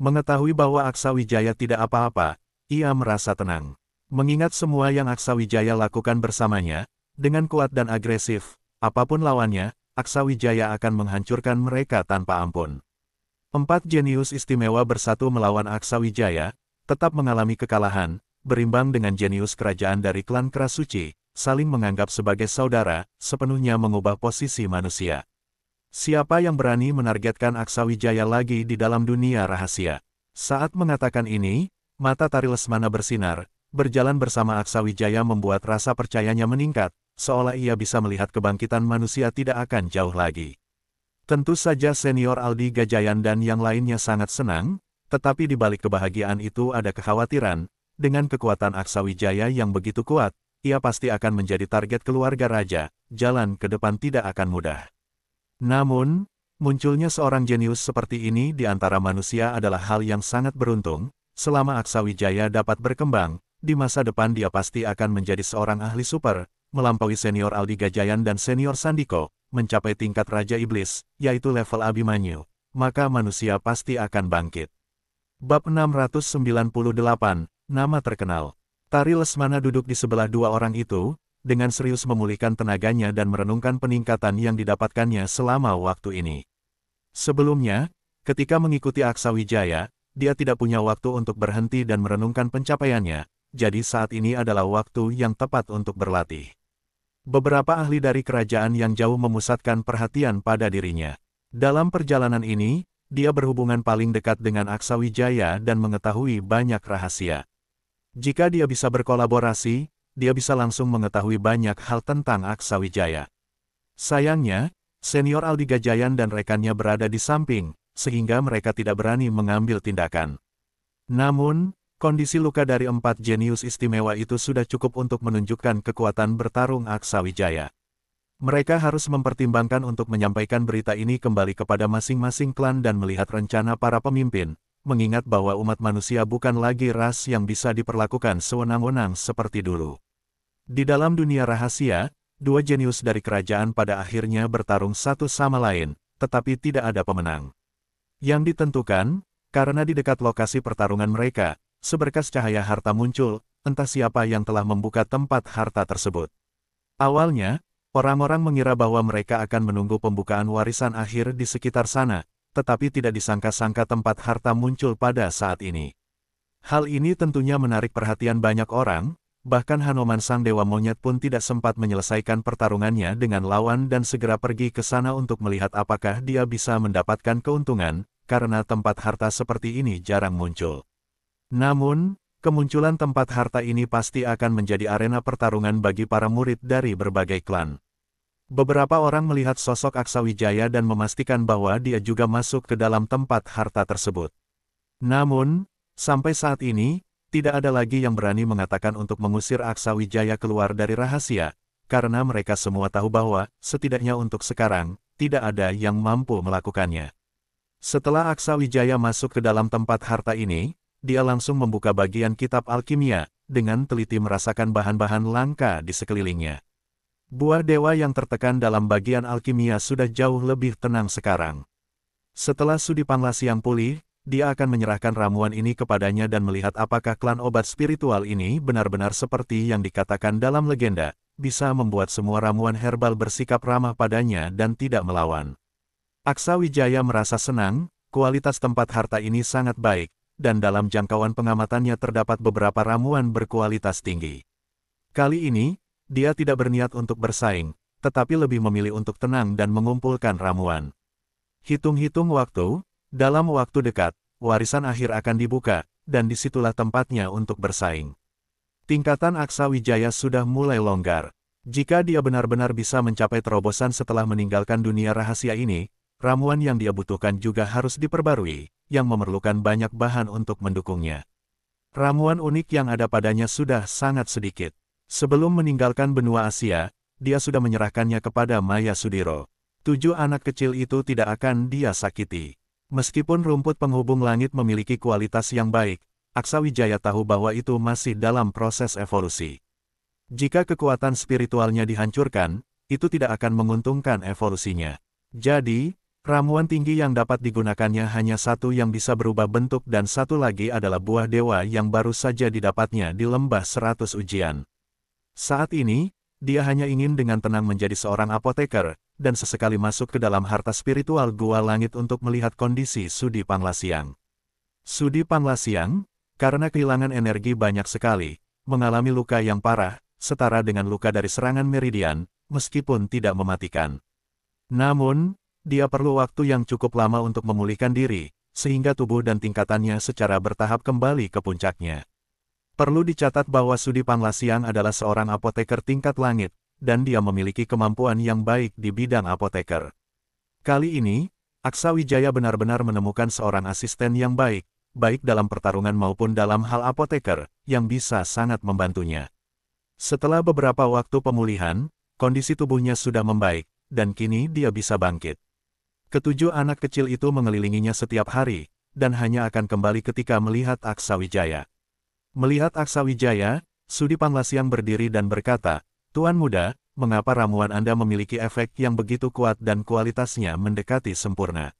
Mengetahui bahwa Aksa Wijaya tidak apa-apa, ia merasa tenang. Mengingat semua yang Aksa Wijaya lakukan bersamanya, dengan kuat dan agresif, apapun lawannya, Aksa Wijaya akan menghancurkan mereka tanpa ampun. Empat jenius istimewa bersatu melawan Aksa Wijaya, tetap mengalami kekalahan, berimbang dengan jenius kerajaan dari klan Krasuci, saling menganggap sebagai saudara, sepenuhnya mengubah posisi manusia. Siapa yang berani menargetkan Aksa Wijaya lagi di dalam dunia rahasia? Saat mengatakan ini, mata Tari Lesmana bersinar, berjalan bersama Aksa Wijaya membuat rasa percayanya meningkat, seolah ia bisa melihat kebangkitan manusia tidak akan jauh lagi. Tentu saja senior Aldi Gajayan dan yang lainnya sangat senang, tetapi di balik kebahagiaan itu ada kekhawatiran, dengan kekuatan Aksawijaya yang begitu kuat, ia pasti akan menjadi target keluarga raja, jalan ke depan tidak akan mudah. Namun, munculnya seorang jenius seperti ini di antara manusia adalah hal yang sangat beruntung, selama Aksawijaya dapat berkembang, di masa depan dia pasti akan menjadi seorang ahli super, melampaui senior Aldi Gajayan dan senior Sandiko, mencapai tingkat Raja Iblis, yaitu level Abimanyu, maka manusia pasti akan bangkit. Bab 698, Nama Terkenal Tari Lesmana duduk di sebelah dua orang itu, dengan serius memulihkan tenaganya dan merenungkan peningkatan yang didapatkannya selama waktu ini. Sebelumnya, ketika mengikuti Aksa Wijaya, dia tidak punya waktu untuk berhenti dan merenungkan pencapaiannya, jadi saat ini adalah waktu yang tepat untuk berlatih. Beberapa ahli dari kerajaan yang jauh memusatkan perhatian pada dirinya. Dalam perjalanan ini, dia berhubungan paling dekat dengan Aksa Wijaya dan mengetahui banyak rahasia. Jika dia bisa berkolaborasi, dia bisa langsung mengetahui banyak hal tentang Aksa Wijaya. Sayangnya, senior Aldi Gajayan dan rekannya berada di samping, sehingga mereka tidak berani mengambil tindakan. Namun, Kondisi luka dari empat jenius istimewa itu sudah cukup untuk menunjukkan kekuatan bertarung Aksa Wijaya. Mereka harus mempertimbangkan untuk menyampaikan berita ini kembali kepada masing-masing klan dan melihat rencana para pemimpin, mengingat bahwa umat manusia bukan lagi ras yang bisa diperlakukan sewenang-wenang seperti dulu. Di dalam dunia rahasia, dua jenius dari kerajaan pada akhirnya bertarung satu sama lain, tetapi tidak ada pemenang. Yang ditentukan, karena di dekat lokasi pertarungan mereka, seberkas cahaya harta muncul, entah siapa yang telah membuka tempat harta tersebut. Awalnya, orang-orang mengira bahwa mereka akan menunggu pembukaan warisan akhir di sekitar sana, tetapi tidak disangka-sangka tempat harta muncul pada saat ini. Hal ini tentunya menarik perhatian banyak orang, bahkan Hanoman Sang Dewa Monyet pun tidak sempat menyelesaikan pertarungannya dengan lawan dan segera pergi ke sana untuk melihat apakah dia bisa mendapatkan keuntungan, karena tempat harta seperti ini jarang muncul. Namun, kemunculan tempat harta ini pasti akan menjadi arena pertarungan bagi para murid dari berbagai klan. Beberapa orang melihat sosok Aksawijaya dan memastikan bahwa dia juga masuk ke dalam tempat harta tersebut. Namun, sampai saat ini, tidak ada lagi yang berani mengatakan untuk mengusir Aksawijaya keluar dari rahasia, karena mereka semua tahu bahwa, setidaknya untuk sekarang, tidak ada yang mampu melakukannya. Setelah Aksawijaya masuk ke dalam tempat harta ini, dia langsung membuka bagian kitab alkimia, dengan teliti merasakan bahan-bahan langka di sekelilingnya. Buah dewa yang tertekan dalam bagian alkimia sudah jauh lebih tenang sekarang. Setelah Sudipanla yang pulih, dia akan menyerahkan ramuan ini kepadanya dan melihat apakah klan obat spiritual ini benar-benar seperti yang dikatakan dalam legenda, bisa membuat semua ramuan herbal bersikap ramah padanya dan tidak melawan. Aksa Wijaya merasa senang, kualitas tempat harta ini sangat baik, dan dalam jangkauan pengamatannya terdapat beberapa ramuan berkualitas tinggi. Kali ini, dia tidak berniat untuk bersaing, tetapi lebih memilih untuk tenang dan mengumpulkan ramuan. Hitung-hitung waktu, dalam waktu dekat, warisan akhir akan dibuka, dan disitulah tempatnya untuk bersaing. Tingkatan Aksa Wijaya sudah mulai longgar. Jika dia benar-benar bisa mencapai terobosan setelah meninggalkan dunia rahasia ini, Ramuan yang dia butuhkan juga harus diperbarui, yang memerlukan banyak bahan untuk mendukungnya. Ramuan unik yang ada padanya sudah sangat sedikit. Sebelum meninggalkan benua Asia, dia sudah menyerahkannya kepada Maya Sudiro. Tujuh anak kecil itu tidak akan dia sakiti. Meskipun rumput penghubung langit memiliki kualitas yang baik, Aksawijaya Jaya tahu bahwa itu masih dalam proses evolusi. Jika kekuatan spiritualnya dihancurkan, itu tidak akan menguntungkan evolusinya. Jadi, Ramuan tinggi yang dapat digunakannya hanya satu yang bisa berubah bentuk dan satu lagi adalah buah dewa yang baru saja didapatnya di lembah seratus ujian. Saat ini, dia hanya ingin dengan tenang menjadi seorang apoteker, dan sesekali masuk ke dalam harta spiritual gua langit untuk melihat kondisi Sudi Panglasiang. Sudi Panglasiang, karena kehilangan energi banyak sekali, mengalami luka yang parah, setara dengan luka dari serangan meridian, meskipun tidak mematikan. Namun, dia perlu waktu yang cukup lama untuk memulihkan diri, sehingga tubuh dan tingkatannya secara bertahap kembali ke puncaknya. Perlu dicatat bahwa Sudi Panglasiang adalah seorang apoteker tingkat langit, dan dia memiliki kemampuan yang baik di bidang apoteker. Kali ini, Aksa Wijaya benar-benar menemukan seorang asisten yang baik, baik dalam pertarungan maupun dalam hal apoteker, yang bisa sangat membantunya. Setelah beberapa waktu pemulihan, kondisi tubuhnya sudah membaik, dan kini dia bisa bangkit. Ketujuh anak kecil itu mengelilinginya setiap hari, dan hanya akan kembali ketika melihat Aksa Wijaya. Melihat Aksa Wijaya, Sudi Panglasiang berdiri dan berkata, Tuan muda, mengapa ramuan Anda memiliki efek yang begitu kuat dan kualitasnya mendekati sempurna?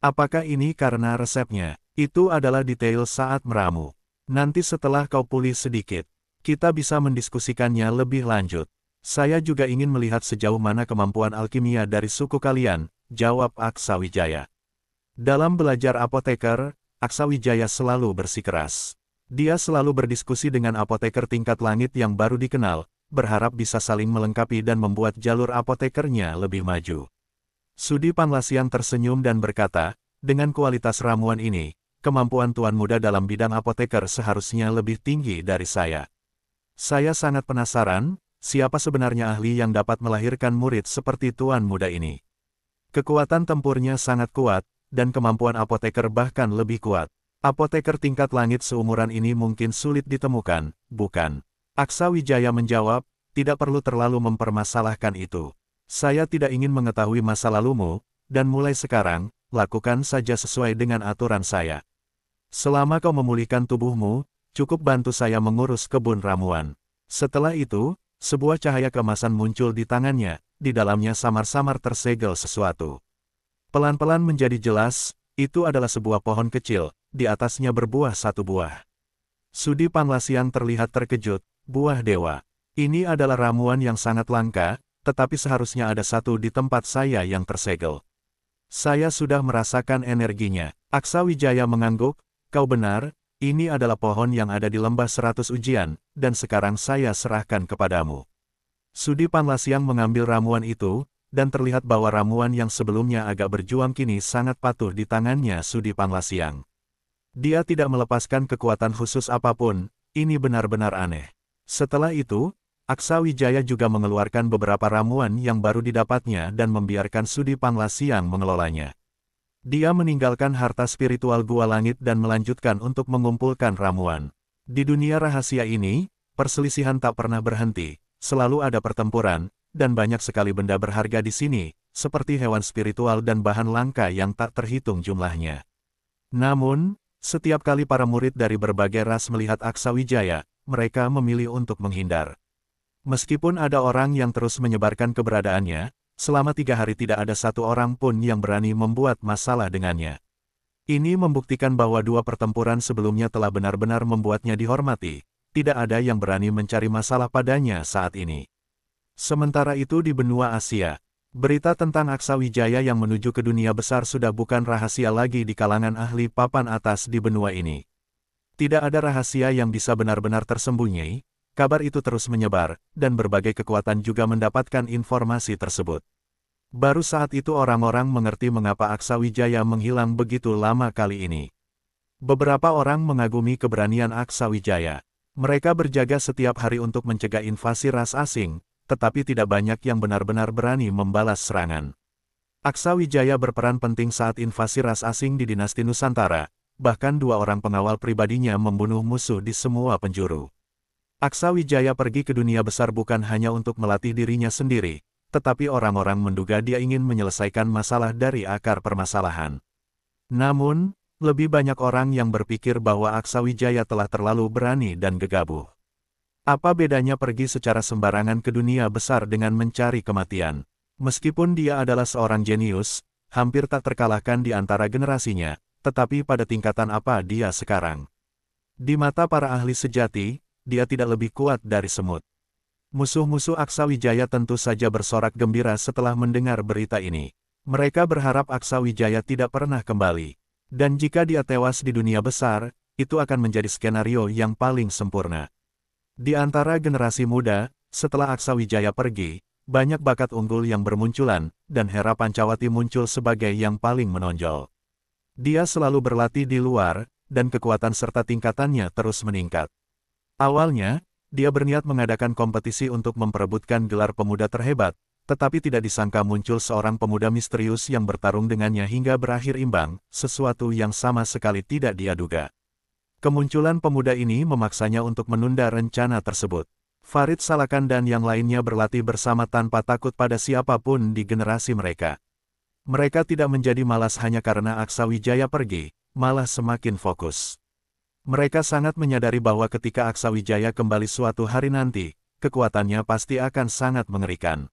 Apakah ini karena resepnya? Itu adalah detail saat meramu. Nanti setelah kau pulih sedikit, kita bisa mendiskusikannya lebih lanjut. Saya juga ingin melihat sejauh mana kemampuan alkimia dari suku kalian, jawab Aksawijaya. Dalam belajar apoteker, Aksawijaya selalu bersikeras. Dia selalu berdiskusi dengan apoteker tingkat langit yang baru dikenal, berharap bisa saling melengkapi dan membuat jalur apotekernya lebih maju. Sudi Panlasian tersenyum dan berkata, dengan kualitas ramuan ini, kemampuan tuan muda dalam bidang apoteker seharusnya lebih tinggi dari saya. Saya sangat penasaran, siapa sebenarnya ahli yang dapat melahirkan murid seperti tuan muda ini. Kekuatan tempurnya sangat kuat, dan kemampuan apoteker bahkan lebih kuat. Apoteker tingkat langit seumuran ini mungkin sulit ditemukan, bukan? Aksa Wijaya menjawab, tidak perlu terlalu mempermasalahkan itu. Saya tidak ingin mengetahui masa lalumu, dan mulai sekarang, lakukan saja sesuai dengan aturan saya. Selama kau memulihkan tubuhmu, cukup bantu saya mengurus kebun ramuan. Setelah itu, sebuah cahaya kemasan muncul di tangannya, di dalamnya samar-samar tersegel sesuatu. Pelan-pelan menjadi jelas, itu adalah sebuah pohon kecil, di atasnya berbuah satu buah. Sudi Panglasian terlihat terkejut, buah dewa. Ini adalah ramuan yang sangat langka, tetapi seharusnya ada satu di tempat saya yang tersegel. Saya sudah merasakan energinya. Aksa Wijaya mengangguk, kau benar, ini adalah pohon yang ada di lembah seratus ujian, dan sekarang saya serahkan kepadamu. Sudi yang mengambil ramuan itu, dan terlihat bahwa ramuan yang sebelumnya agak berjuang kini sangat patuh di tangannya Sudi Panglasiang. Dia tidak melepaskan kekuatan khusus apapun, ini benar-benar aneh. Setelah itu, Aksa Wijaya juga mengeluarkan beberapa ramuan yang baru didapatnya dan membiarkan Sudi Panglasiang mengelolanya. Dia meninggalkan harta spiritual gua langit dan melanjutkan untuk mengumpulkan ramuan. Di dunia rahasia ini, perselisihan tak pernah berhenti, selalu ada pertempuran, dan banyak sekali benda berharga di sini, seperti hewan spiritual dan bahan langka yang tak terhitung jumlahnya. Namun, setiap kali para murid dari berbagai ras melihat Aksa Wijaya, mereka memilih untuk menghindar. Meskipun ada orang yang terus menyebarkan keberadaannya, Selama tiga hari tidak ada satu orang pun yang berani membuat masalah dengannya. Ini membuktikan bahwa dua pertempuran sebelumnya telah benar-benar membuatnya dihormati, tidak ada yang berani mencari masalah padanya saat ini. Sementara itu di benua Asia, berita tentang Aksa Wijaya yang menuju ke dunia besar sudah bukan rahasia lagi di kalangan ahli papan atas di benua ini. Tidak ada rahasia yang bisa benar-benar tersembunyi, Kabar itu terus menyebar, dan berbagai kekuatan juga mendapatkan informasi tersebut. Baru saat itu orang-orang mengerti mengapa Aksa Wijaya menghilang begitu lama kali ini. Beberapa orang mengagumi keberanian Aksa Wijaya. Mereka berjaga setiap hari untuk mencegah invasi ras asing, tetapi tidak banyak yang benar-benar berani membalas serangan. Aksa Wijaya berperan penting saat invasi ras asing di dinasti Nusantara, bahkan dua orang pengawal pribadinya membunuh musuh di semua penjuru. Aksa Wijaya pergi ke dunia besar bukan hanya untuk melatih dirinya sendiri, tetapi orang-orang menduga dia ingin menyelesaikan masalah dari akar permasalahan. Namun, lebih banyak orang yang berpikir bahwa Aksa Wijaya telah terlalu berani dan gegabah. Apa bedanya pergi secara sembarangan ke dunia besar dengan mencari kematian? Meskipun dia adalah seorang jenius, hampir tak terkalahkan di antara generasinya, tetapi pada tingkatan apa dia sekarang? Di mata para ahli sejati, dia tidak lebih kuat dari semut. Musuh-musuh Aksa Wijaya tentu saja bersorak gembira setelah mendengar berita ini. Mereka berharap Aksa Wijaya tidak pernah kembali. Dan jika dia tewas di dunia besar, itu akan menjadi skenario yang paling sempurna. Di antara generasi muda, setelah Aksa Wijaya pergi, banyak bakat unggul yang bermunculan, dan Hera Pancawati muncul sebagai yang paling menonjol. Dia selalu berlatih di luar, dan kekuatan serta tingkatannya terus meningkat. Awalnya, dia berniat mengadakan kompetisi untuk memperebutkan gelar pemuda terhebat, tetapi tidak disangka muncul seorang pemuda misterius yang bertarung dengannya hingga berakhir imbang, sesuatu yang sama sekali tidak dia duga. Kemunculan pemuda ini memaksanya untuk menunda rencana tersebut. Farid Salakan dan yang lainnya berlatih bersama tanpa takut pada siapapun di generasi mereka. Mereka tidak menjadi malas hanya karena Aksa Wijaya pergi, malah semakin fokus. Mereka sangat menyadari bahwa ketika Aksa Wijaya kembali suatu hari nanti, kekuatannya pasti akan sangat mengerikan.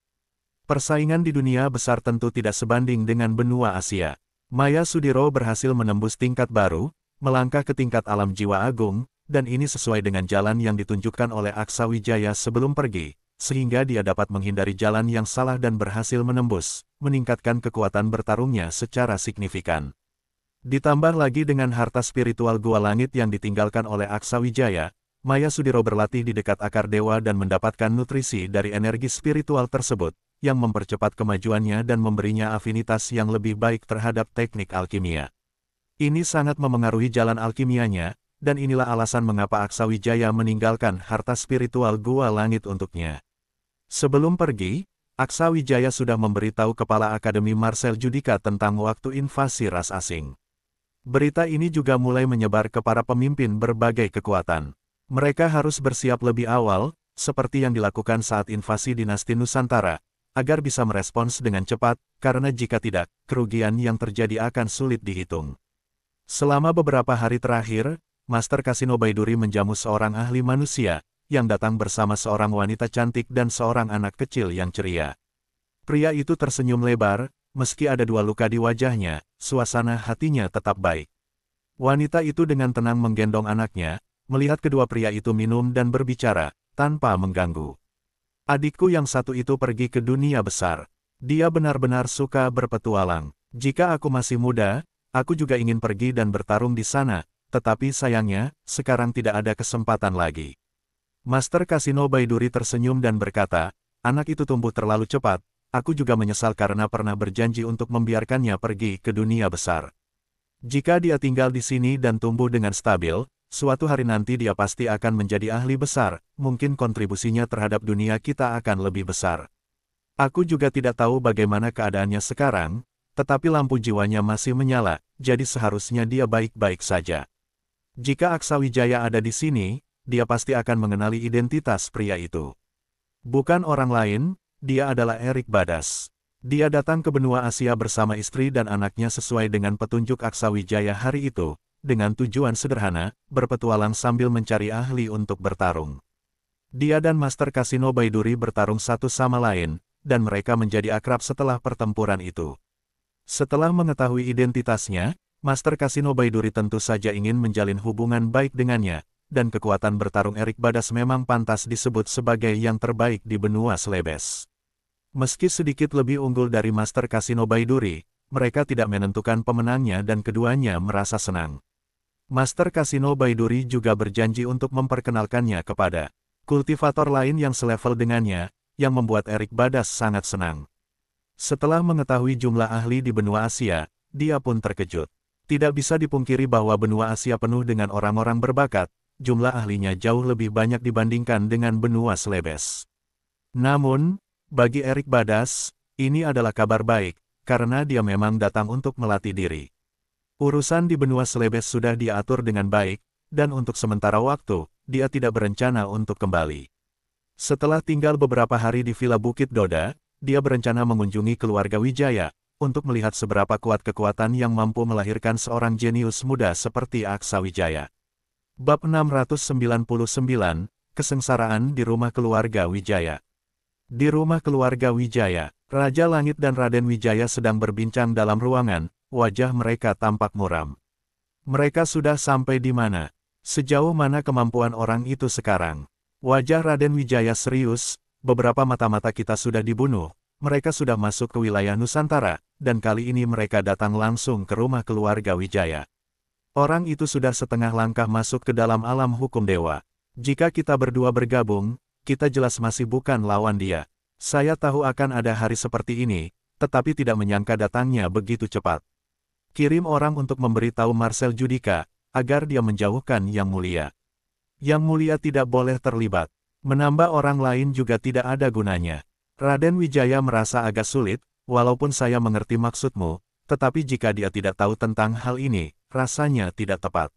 Persaingan di dunia besar tentu tidak sebanding dengan benua Asia. Maya Sudiro berhasil menembus tingkat baru, melangkah ke tingkat alam jiwa agung, dan ini sesuai dengan jalan yang ditunjukkan oleh Aksa Wijaya sebelum pergi, sehingga dia dapat menghindari jalan yang salah dan berhasil menembus, meningkatkan kekuatan bertarungnya secara signifikan. Ditambah lagi dengan harta spiritual Gua Langit yang ditinggalkan oleh Aksa Wijaya, Maya Sudiro berlatih di dekat akar dewa dan mendapatkan nutrisi dari energi spiritual tersebut, yang mempercepat kemajuannya dan memberinya afinitas yang lebih baik terhadap teknik alkimia. Ini sangat memengaruhi jalan alkimianya, dan inilah alasan mengapa Aksa Wijaya meninggalkan harta spiritual Gua Langit untuknya. Sebelum pergi, Aksa Wijaya sudah memberitahu Kepala Akademi Marcel Judika tentang waktu invasi ras asing. Berita ini juga mulai menyebar ke para pemimpin berbagai kekuatan. Mereka harus bersiap lebih awal, seperti yang dilakukan saat invasi dinasti Nusantara, agar bisa merespons dengan cepat, karena jika tidak, kerugian yang terjadi akan sulit dihitung. Selama beberapa hari terakhir, Master Kasino Baiduri menjamu seorang ahli manusia, yang datang bersama seorang wanita cantik dan seorang anak kecil yang ceria. Pria itu tersenyum lebar, meski ada dua luka di wajahnya, suasana hatinya tetap baik. Wanita itu dengan tenang menggendong anaknya, melihat kedua pria itu minum dan berbicara, tanpa mengganggu. Adikku yang satu itu pergi ke dunia besar. Dia benar-benar suka berpetualang. Jika aku masih muda, aku juga ingin pergi dan bertarung di sana, tetapi sayangnya, sekarang tidak ada kesempatan lagi. Master Kasino Baiduri tersenyum dan berkata, anak itu tumbuh terlalu cepat, aku juga menyesal karena pernah berjanji untuk membiarkannya pergi ke dunia besar. Jika dia tinggal di sini dan tumbuh dengan stabil, suatu hari nanti dia pasti akan menjadi ahli besar, mungkin kontribusinya terhadap dunia kita akan lebih besar. Aku juga tidak tahu bagaimana keadaannya sekarang, tetapi lampu jiwanya masih menyala, jadi seharusnya dia baik-baik saja. Jika Aksa Wijaya ada di sini, dia pasti akan mengenali identitas pria itu. Bukan orang lain, dia adalah Erik Badas. Dia datang ke benua Asia bersama istri dan anaknya sesuai dengan petunjuk Aksa Wijaya hari itu, dengan tujuan sederhana, berpetualang sambil mencari ahli untuk bertarung. Dia dan Master Kasino Baiduri bertarung satu sama lain, dan mereka menjadi akrab setelah pertempuran itu. Setelah mengetahui identitasnya, Master Kasino Baiduri tentu saja ingin menjalin hubungan baik dengannya, dan kekuatan bertarung Erik Badas memang pantas disebut sebagai yang terbaik di benua Celebes. Meski sedikit lebih unggul dari Master Casino Baiduri, mereka tidak menentukan pemenangnya dan keduanya merasa senang. Master Casino Baiduri juga berjanji untuk memperkenalkannya kepada kultivator lain yang selevel dengannya, yang membuat Erik Badas sangat senang. Setelah mengetahui jumlah ahli di benua Asia, dia pun terkejut. Tidak bisa dipungkiri bahwa benua Asia penuh dengan orang-orang berbakat, jumlah ahlinya jauh lebih banyak dibandingkan dengan benua Celebes. Namun, bagi Erik Badas, ini adalah kabar baik, karena dia memang datang untuk melatih diri. Urusan di benua Celebes sudah diatur dengan baik, dan untuk sementara waktu, dia tidak berencana untuk kembali. Setelah tinggal beberapa hari di Villa Bukit Doda, dia berencana mengunjungi keluarga Wijaya, untuk melihat seberapa kuat kekuatan yang mampu melahirkan seorang jenius muda seperti Aksa Wijaya. Bab 699, Kesengsaraan di Rumah Keluarga Wijaya Di rumah keluarga Wijaya, Raja Langit dan Raden Wijaya sedang berbincang dalam ruangan, wajah mereka tampak muram. Mereka sudah sampai di mana? Sejauh mana kemampuan orang itu sekarang? Wajah Raden Wijaya serius, beberapa mata-mata kita sudah dibunuh, mereka sudah masuk ke wilayah Nusantara, dan kali ini mereka datang langsung ke rumah keluarga Wijaya. Orang itu sudah setengah langkah masuk ke dalam alam hukum dewa. Jika kita berdua bergabung, kita jelas masih bukan lawan dia. Saya tahu akan ada hari seperti ini, tetapi tidak menyangka datangnya begitu cepat. Kirim orang untuk memberitahu Marcel Judika, agar dia menjauhkan Yang Mulia. Yang Mulia tidak boleh terlibat. Menambah orang lain juga tidak ada gunanya. Raden Wijaya merasa agak sulit, walaupun saya mengerti maksudmu, tetapi jika dia tidak tahu tentang hal ini, rasanya tidak tepat.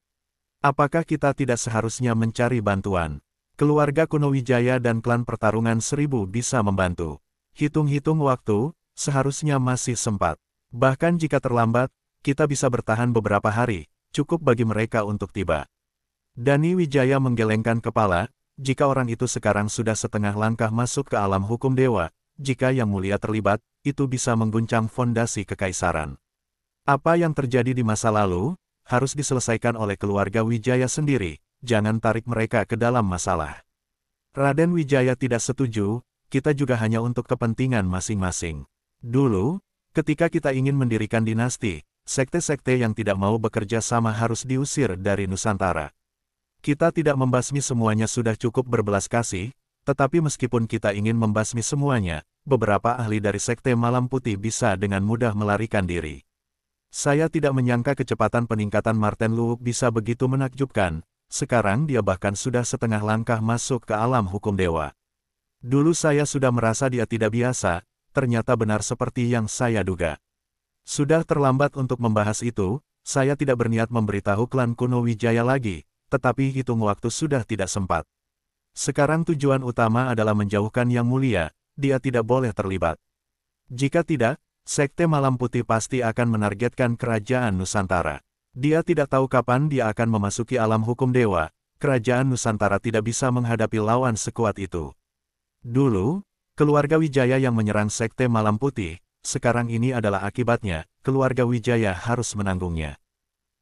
Apakah kita tidak seharusnya mencari bantuan? Keluarga Kuno Wijaya dan klan pertarungan seribu bisa membantu. Hitung-hitung waktu, seharusnya masih sempat. Bahkan jika terlambat, kita bisa bertahan beberapa hari, cukup bagi mereka untuk tiba. Dani Wijaya menggelengkan kepala, jika orang itu sekarang sudah setengah langkah masuk ke alam hukum dewa, jika Yang Mulia terlibat, itu bisa mengguncang fondasi kekaisaran. Apa yang terjadi di masa lalu, harus diselesaikan oleh keluarga Wijaya sendiri, jangan tarik mereka ke dalam masalah. Raden Wijaya tidak setuju, kita juga hanya untuk kepentingan masing-masing. Dulu, ketika kita ingin mendirikan dinasti, sekte-sekte yang tidak mau bekerja sama harus diusir dari Nusantara. Kita tidak membasmi semuanya sudah cukup berbelas kasih, tetapi meskipun kita ingin membasmi semuanya, beberapa ahli dari sekte malam putih bisa dengan mudah melarikan diri. Saya tidak menyangka kecepatan peningkatan Martin Luwuk bisa begitu menakjubkan, sekarang dia bahkan sudah setengah langkah masuk ke alam hukum dewa. Dulu saya sudah merasa dia tidak biasa, ternyata benar seperti yang saya duga. Sudah terlambat untuk membahas itu, saya tidak berniat memberitahu klan kuno Wijaya lagi, tetapi hitung waktu sudah tidak sempat. Sekarang tujuan utama adalah menjauhkan Yang Mulia, dia tidak boleh terlibat. Jika tidak, Sekte Malam Putih pasti akan menargetkan kerajaan Nusantara. Dia tidak tahu kapan dia akan memasuki alam hukum dewa, kerajaan Nusantara tidak bisa menghadapi lawan sekuat itu. Dulu, keluarga Wijaya yang menyerang Sekte Malam Putih, sekarang ini adalah akibatnya, keluarga Wijaya harus menanggungnya.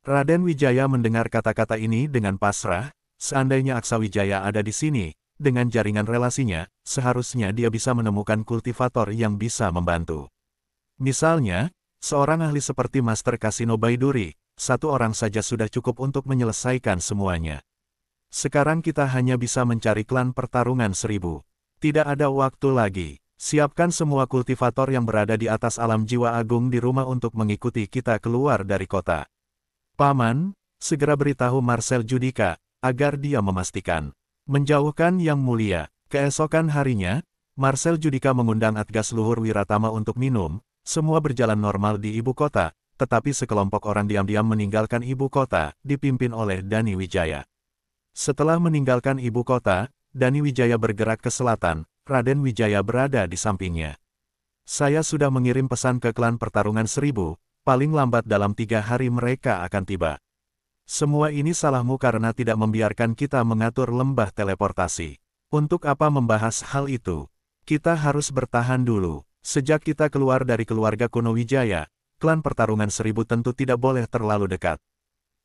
Raden Wijaya mendengar kata-kata ini dengan pasrah, seandainya Aksa Wijaya ada di sini, dengan jaringan relasinya, seharusnya dia bisa menemukan kultivator yang bisa membantu. Misalnya, seorang ahli seperti Master Kasino Baiduri, satu orang saja sudah cukup untuk menyelesaikan semuanya. Sekarang kita hanya bisa mencari klan pertarungan seribu. Tidak ada waktu lagi. Siapkan semua kultivator yang berada di atas alam jiwa agung di rumah untuk mengikuti kita keluar dari kota. Paman, segera beritahu Marcel Judika, agar dia memastikan. Menjauhkan Yang Mulia, keesokan harinya, Marcel Judika mengundang Atgas Luhur Wiratama untuk minum, semua berjalan normal di ibu kota, tetapi sekelompok orang diam-diam meninggalkan ibu kota, dipimpin oleh Dani Wijaya. Setelah meninggalkan ibu kota, Dani Wijaya bergerak ke selatan, Raden Wijaya berada di sampingnya. Saya sudah mengirim pesan ke klan pertarungan seribu, paling lambat dalam tiga hari mereka akan tiba. Semua ini salahmu karena tidak membiarkan kita mengatur lembah teleportasi. Untuk apa membahas hal itu? Kita harus bertahan dulu. Sejak kita keluar dari keluarga Kuno Wijaya, klan pertarungan seribu tentu tidak boleh terlalu dekat.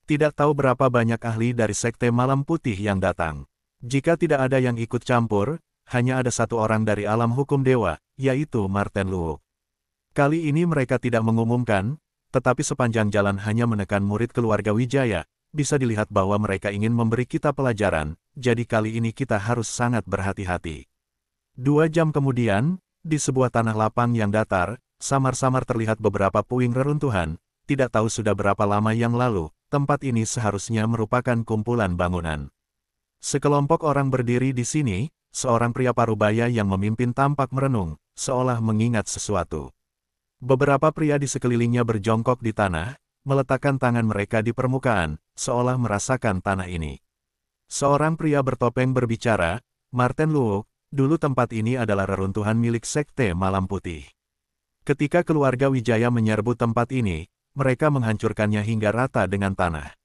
Tidak tahu berapa banyak ahli dari Sekte Malam Putih yang datang. Jika tidak ada yang ikut campur, hanya ada satu orang dari alam hukum dewa, yaitu Martin Luo. Kali ini mereka tidak mengumumkan, tetapi sepanjang jalan hanya menekan murid keluarga Wijaya, bisa dilihat bahwa mereka ingin memberi kita pelajaran, jadi kali ini kita harus sangat berhati-hati. Dua jam kemudian, di sebuah tanah lapang yang datar, samar-samar terlihat beberapa puing reruntuhan, tidak tahu sudah berapa lama yang lalu, tempat ini seharusnya merupakan kumpulan bangunan. Sekelompok orang berdiri di sini, seorang pria parubaya yang memimpin tampak merenung, seolah mengingat sesuatu. Beberapa pria di sekelilingnya berjongkok di tanah, meletakkan tangan mereka di permukaan, seolah merasakan tanah ini. Seorang pria bertopeng berbicara, Martin Luo, Dulu tempat ini adalah reruntuhan milik Sekte Malam Putih. Ketika keluarga Wijaya menyerbu tempat ini, mereka menghancurkannya hingga rata dengan tanah.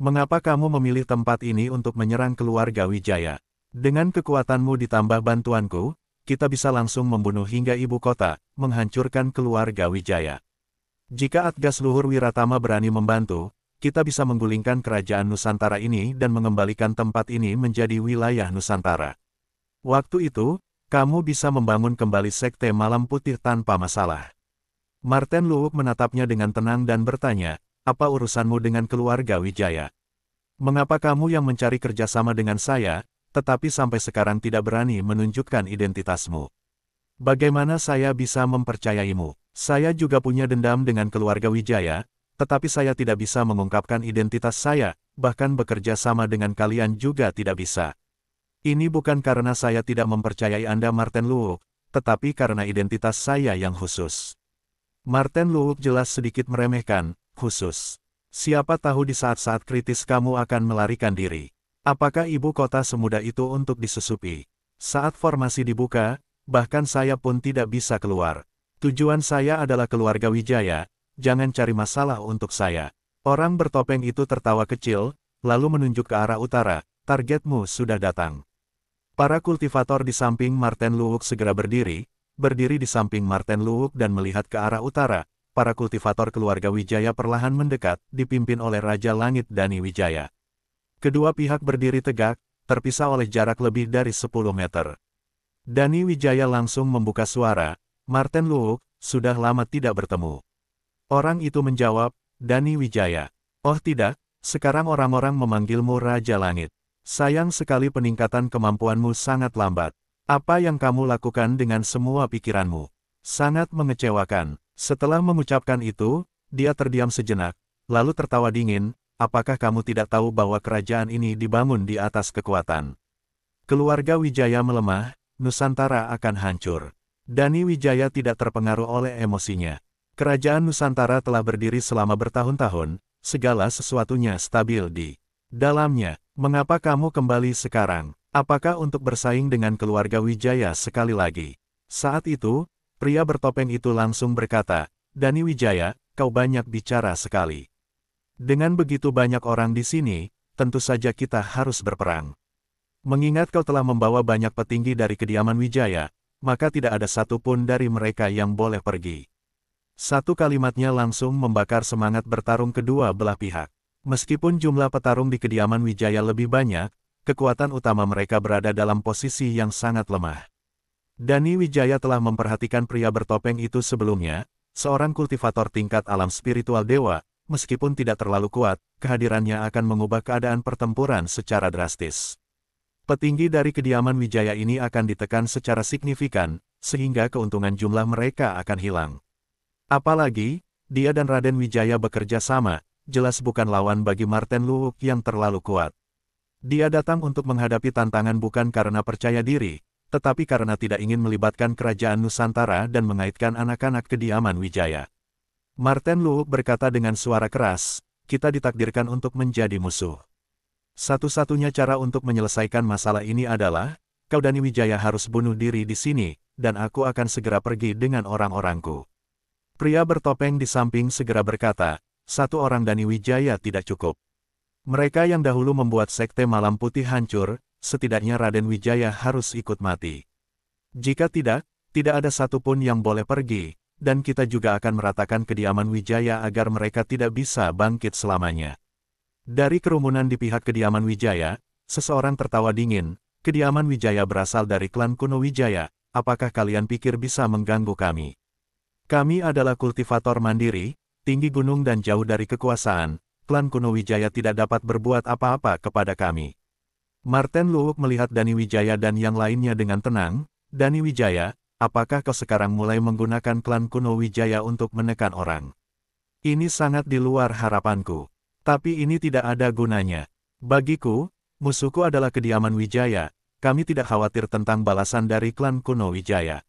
Mengapa kamu memilih tempat ini untuk menyerang keluarga Wijaya? Dengan kekuatanmu ditambah bantuanku, kita bisa langsung membunuh hingga ibu kota, menghancurkan keluarga Wijaya. Jika Atgas Luhur Wiratama berani membantu, kita bisa menggulingkan kerajaan Nusantara ini dan mengembalikan tempat ini menjadi wilayah Nusantara. Waktu itu, kamu bisa membangun kembali Sekte Malam Putih tanpa masalah. Martin Luwuk menatapnya dengan tenang dan bertanya, apa urusanmu dengan keluarga Wijaya? Mengapa kamu yang mencari kerjasama dengan saya, tetapi sampai sekarang tidak berani menunjukkan identitasmu? Bagaimana saya bisa mempercayaimu? Saya juga punya dendam dengan keluarga Wijaya, tetapi saya tidak bisa mengungkapkan identitas saya, bahkan bekerja sama dengan kalian juga tidak bisa. Ini bukan karena saya tidak mempercayai Anda Martin Luwuk, tetapi karena identitas saya yang khusus. Martin Luwuk jelas sedikit meremehkan, khusus. Siapa tahu di saat-saat kritis kamu akan melarikan diri. Apakah ibu kota semudah itu untuk disusupi? Saat formasi dibuka, bahkan saya pun tidak bisa keluar. Tujuan saya adalah keluarga Wijaya, jangan cari masalah untuk saya. Orang bertopeng itu tertawa kecil, lalu menunjuk ke arah utara, targetmu sudah datang. Para kultivator di samping Martin Luwuk segera berdiri, berdiri di samping Martin Luwuk dan melihat ke arah utara, para kultivator keluarga Wijaya perlahan mendekat, dipimpin oleh Raja Langit Dani Wijaya. Kedua pihak berdiri tegak, terpisah oleh jarak lebih dari 10 meter. Dani Wijaya langsung membuka suara, Martin Luwuk, sudah lama tidak bertemu. Orang itu menjawab, Dani Wijaya. Oh tidak, sekarang orang-orang memanggilmu Raja Langit. Sayang sekali peningkatan kemampuanmu sangat lambat. Apa yang kamu lakukan dengan semua pikiranmu? Sangat mengecewakan. Setelah mengucapkan itu, dia terdiam sejenak, lalu tertawa dingin, apakah kamu tidak tahu bahwa kerajaan ini dibangun di atas kekuatan? Keluarga Wijaya melemah, Nusantara akan hancur. Dani Wijaya tidak terpengaruh oleh emosinya. Kerajaan Nusantara telah berdiri selama bertahun-tahun, segala sesuatunya stabil di Dalamnya, mengapa kamu kembali sekarang? Apakah untuk bersaing dengan keluarga Wijaya sekali lagi? Saat itu, pria bertopeng itu langsung berkata, Dani Wijaya, kau banyak bicara sekali. Dengan begitu banyak orang di sini, tentu saja kita harus berperang. Mengingat kau telah membawa banyak petinggi dari kediaman Wijaya, maka tidak ada satupun dari mereka yang boleh pergi. Satu kalimatnya langsung membakar semangat bertarung kedua belah pihak. Meskipun jumlah petarung di kediaman Wijaya lebih banyak, kekuatan utama mereka berada dalam posisi yang sangat lemah. Dani Wijaya telah memperhatikan pria bertopeng itu sebelumnya, seorang kultivator tingkat alam spiritual dewa, meskipun tidak terlalu kuat, kehadirannya akan mengubah keadaan pertempuran secara drastis. Petinggi dari kediaman Wijaya ini akan ditekan secara signifikan, sehingga keuntungan jumlah mereka akan hilang. Apalagi, dia dan Raden Wijaya bekerja sama, jelas bukan lawan bagi Martin Luuk yang terlalu kuat. Dia datang untuk menghadapi tantangan bukan karena percaya diri, tetapi karena tidak ingin melibatkan kerajaan Nusantara dan mengaitkan anak-anak kediaman Wijaya. Martin Luuk berkata dengan suara keras, kita ditakdirkan untuk menjadi musuh. Satu-satunya cara untuk menyelesaikan masalah ini adalah, kau dan Wijaya harus bunuh diri di sini, dan aku akan segera pergi dengan orang-orangku. Pria bertopeng di samping segera berkata, satu orang Dani Wijaya tidak cukup. Mereka yang dahulu membuat Sekte Malam Putih hancur, setidaknya Raden Wijaya harus ikut mati. Jika tidak, tidak ada satupun yang boleh pergi, dan kita juga akan meratakan kediaman Wijaya agar mereka tidak bisa bangkit selamanya. Dari kerumunan di pihak kediaman Wijaya, seseorang tertawa dingin, kediaman Wijaya berasal dari klan kuno Wijaya, apakah kalian pikir bisa mengganggu kami? Kami adalah kultivator mandiri, tinggi gunung dan jauh dari kekuasaan, klan kuno Wijaya tidak dapat berbuat apa-apa kepada kami. Martin Luwuk melihat Dani Wijaya dan yang lainnya dengan tenang, Dani Wijaya, apakah kau sekarang mulai menggunakan klan kuno Wijaya untuk menekan orang? Ini sangat di luar harapanku. Tapi ini tidak ada gunanya. Bagiku, musuhku adalah kediaman Wijaya, kami tidak khawatir tentang balasan dari klan kuno Wijaya.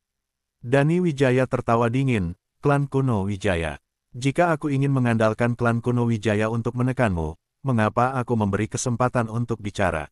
Dani Wijaya tertawa dingin, klan kuno Wijaya. Jika aku ingin mengandalkan klan kuno Wijaya untuk menekanmu, mengapa aku memberi kesempatan untuk bicara?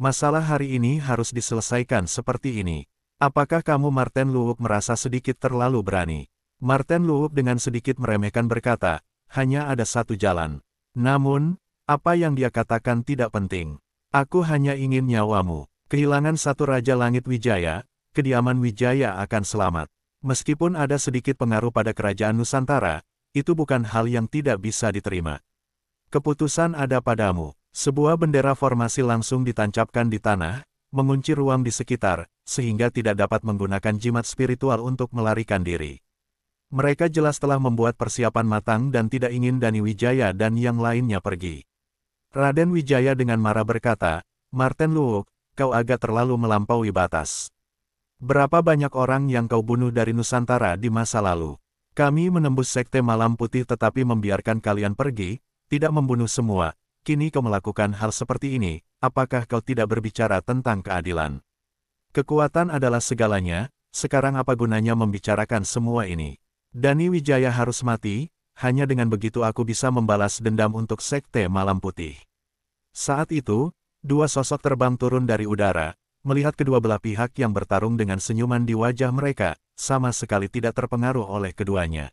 Masalah hari ini harus diselesaikan seperti ini. Apakah kamu Martin Luwuk merasa sedikit terlalu berani? Martin Luwuk dengan sedikit meremehkan berkata, hanya ada satu jalan. Namun, apa yang dia katakan tidak penting. Aku hanya ingin nyawamu. Kehilangan satu Raja Langit Wijaya, kediaman Wijaya akan selamat. Meskipun ada sedikit pengaruh pada kerajaan Nusantara, itu bukan hal yang tidak bisa diterima. Keputusan ada padamu. Sebuah bendera formasi langsung ditancapkan di tanah, mengunci ruang di sekitar, sehingga tidak dapat menggunakan jimat spiritual untuk melarikan diri. Mereka jelas telah membuat persiapan matang dan tidak ingin Dani Wijaya dan yang lainnya pergi. Raden Wijaya dengan marah berkata, Martin Luwuk, kau agak terlalu melampaui batas. Berapa banyak orang yang kau bunuh dari Nusantara di masa lalu? Kami menembus sekte malam putih tetapi membiarkan kalian pergi, tidak membunuh semua, kini kau melakukan hal seperti ini, apakah kau tidak berbicara tentang keadilan? Kekuatan adalah segalanya, sekarang apa gunanya membicarakan semua ini? Dani Wijaya harus mati, hanya dengan begitu aku bisa membalas dendam untuk sekte malam putih. Saat itu, dua sosok terbang turun dari udara, melihat kedua belah pihak yang bertarung dengan senyuman di wajah mereka, sama sekali tidak terpengaruh oleh keduanya.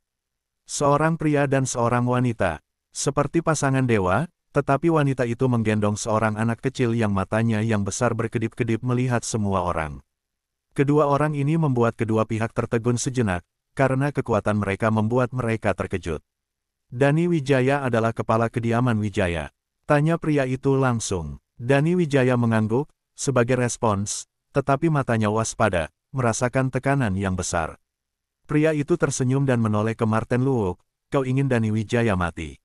Seorang pria dan seorang wanita, seperti pasangan dewa, tetapi wanita itu menggendong seorang anak kecil yang matanya yang besar berkedip-kedip melihat semua orang. Kedua orang ini membuat kedua pihak tertegun sejenak, karena kekuatan mereka membuat mereka terkejut. Dani Wijaya adalah kepala kediaman Wijaya. Tanya pria itu langsung. Dani Wijaya mengangguk, sebagai respons, tetapi matanya waspada, merasakan tekanan yang besar. Pria itu tersenyum dan menoleh ke Martin Luwuk, kau ingin Dani Wijaya mati.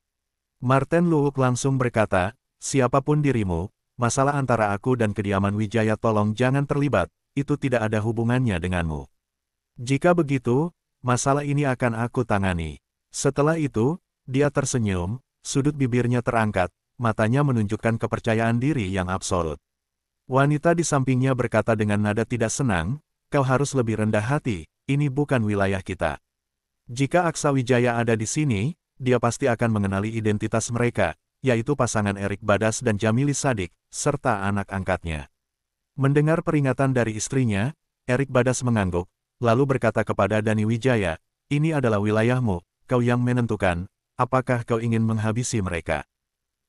Martin Luwuk langsung berkata, siapapun dirimu, masalah antara aku dan kediaman Wijaya tolong jangan terlibat, itu tidak ada hubungannya denganmu. Jika begitu, masalah ini akan aku tangani. Setelah itu, dia tersenyum, sudut bibirnya terangkat, matanya menunjukkan kepercayaan diri yang absolut. Wanita di sampingnya berkata dengan nada tidak senang, kau harus lebih rendah hati, ini bukan wilayah kita. Jika Aksa Wijaya ada di sini, dia pasti akan mengenali identitas mereka, yaitu pasangan Erik Badas dan Jamili Sadik, serta anak angkatnya. Mendengar peringatan dari istrinya, Erik Badas mengangguk, lalu berkata kepada Dani Wijaya, ini adalah wilayahmu, kau yang menentukan, apakah kau ingin menghabisi mereka.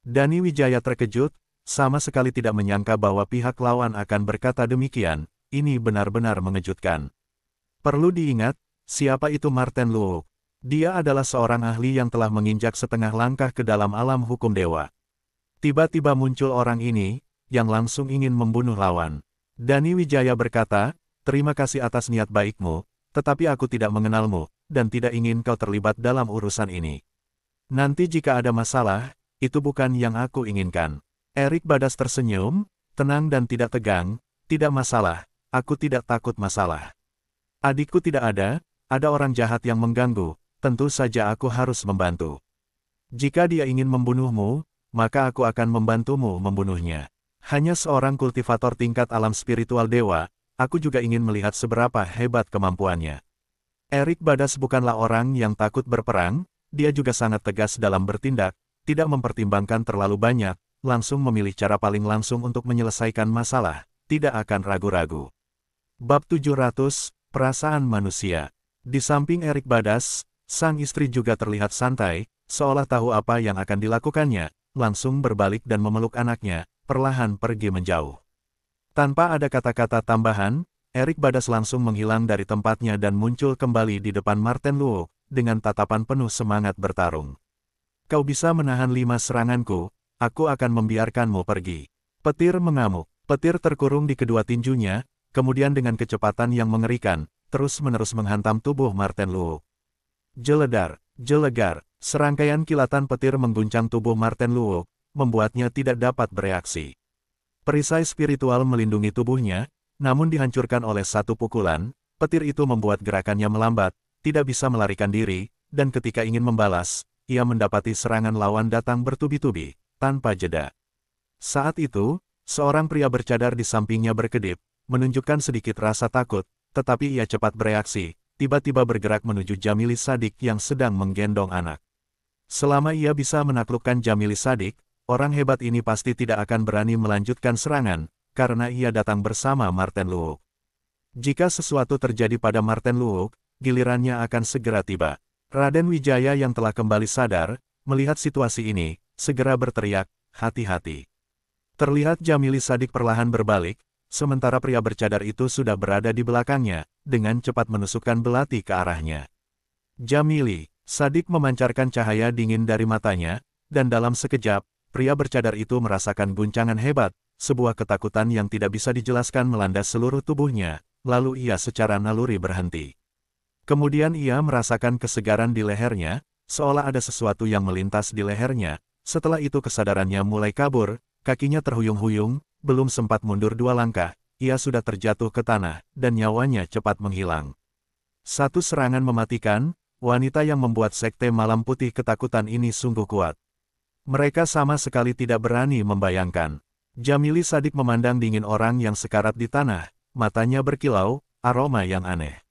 Dani Wijaya terkejut, sama sekali tidak menyangka bahwa pihak lawan akan berkata demikian, ini benar-benar mengejutkan. Perlu diingat, siapa itu Martin Luo? Dia adalah seorang ahli yang telah menginjak setengah langkah ke dalam alam hukum dewa. Tiba-tiba muncul orang ini, yang langsung ingin membunuh lawan. Dani Wijaya berkata, terima kasih atas niat baikmu, tetapi aku tidak mengenalmu, dan tidak ingin kau terlibat dalam urusan ini. Nanti jika ada masalah, itu bukan yang aku inginkan. Erik Badas tersenyum, tenang dan tidak tegang, tidak masalah, aku tidak takut masalah. Adikku tidak ada, ada orang jahat yang mengganggu, tentu saja aku harus membantu. Jika dia ingin membunuhmu, maka aku akan membantumu membunuhnya. Hanya seorang kultivator tingkat alam spiritual dewa, aku juga ingin melihat seberapa hebat kemampuannya. Erik Badas bukanlah orang yang takut berperang, dia juga sangat tegas dalam bertindak, tidak mempertimbangkan terlalu banyak, langsung memilih cara paling langsung untuk menyelesaikan masalah, tidak akan ragu-ragu. Bab 700, Perasaan Manusia. Di samping Erik Badas, sang istri juga terlihat santai, seolah tahu apa yang akan dilakukannya, langsung berbalik dan memeluk anaknya, perlahan pergi menjauh. Tanpa ada kata-kata tambahan, Erik Badas langsung menghilang dari tempatnya dan muncul kembali di depan Martin Luo, dengan tatapan penuh semangat bertarung. Kau bisa menahan lima seranganku, aku akan membiarkanmu pergi. Petir mengamuk, petir terkurung di kedua tinjunya, kemudian dengan kecepatan yang mengerikan, terus-menerus menghantam tubuh Martin Luo. Jeledar, jelegar, serangkaian kilatan petir mengguncang tubuh Martin Luo, membuatnya tidak dapat bereaksi. Perisai spiritual melindungi tubuhnya, namun dihancurkan oleh satu pukulan, petir itu membuat gerakannya melambat, tidak bisa melarikan diri, dan ketika ingin membalas, ia mendapati serangan lawan datang bertubi-tubi, tanpa jeda. Saat itu, seorang pria bercadar di sampingnya berkedip, menunjukkan sedikit rasa takut, tetapi ia cepat bereaksi, tiba-tiba bergerak menuju Jamili Sadik yang sedang menggendong anak. Selama ia bisa menaklukkan Jamili Sadik, orang hebat ini pasti tidak akan berani melanjutkan serangan, karena ia datang bersama Martin Luwuk. Jika sesuatu terjadi pada Martin Luwuk, gilirannya akan segera tiba. Raden Wijaya yang telah kembali sadar, melihat situasi ini, segera berteriak, hati-hati. Terlihat Jamili Sadik perlahan berbalik, Sementara pria bercadar itu sudah berada di belakangnya, dengan cepat menusukkan belati ke arahnya. Jamili, Sadik memancarkan cahaya dingin dari matanya, dan dalam sekejap, pria bercadar itu merasakan guncangan hebat, sebuah ketakutan yang tidak bisa dijelaskan melanda seluruh tubuhnya, lalu ia secara naluri berhenti. Kemudian ia merasakan kesegaran di lehernya, seolah ada sesuatu yang melintas di lehernya, setelah itu kesadarannya mulai kabur, kakinya terhuyung-huyung, belum sempat mundur dua langkah, ia sudah terjatuh ke tanah, dan nyawanya cepat menghilang. Satu serangan mematikan, wanita yang membuat Sekte Malam Putih ketakutan ini sungguh kuat. Mereka sama sekali tidak berani membayangkan. Jamili Sadik memandang dingin orang yang sekarat di tanah, matanya berkilau, aroma yang aneh.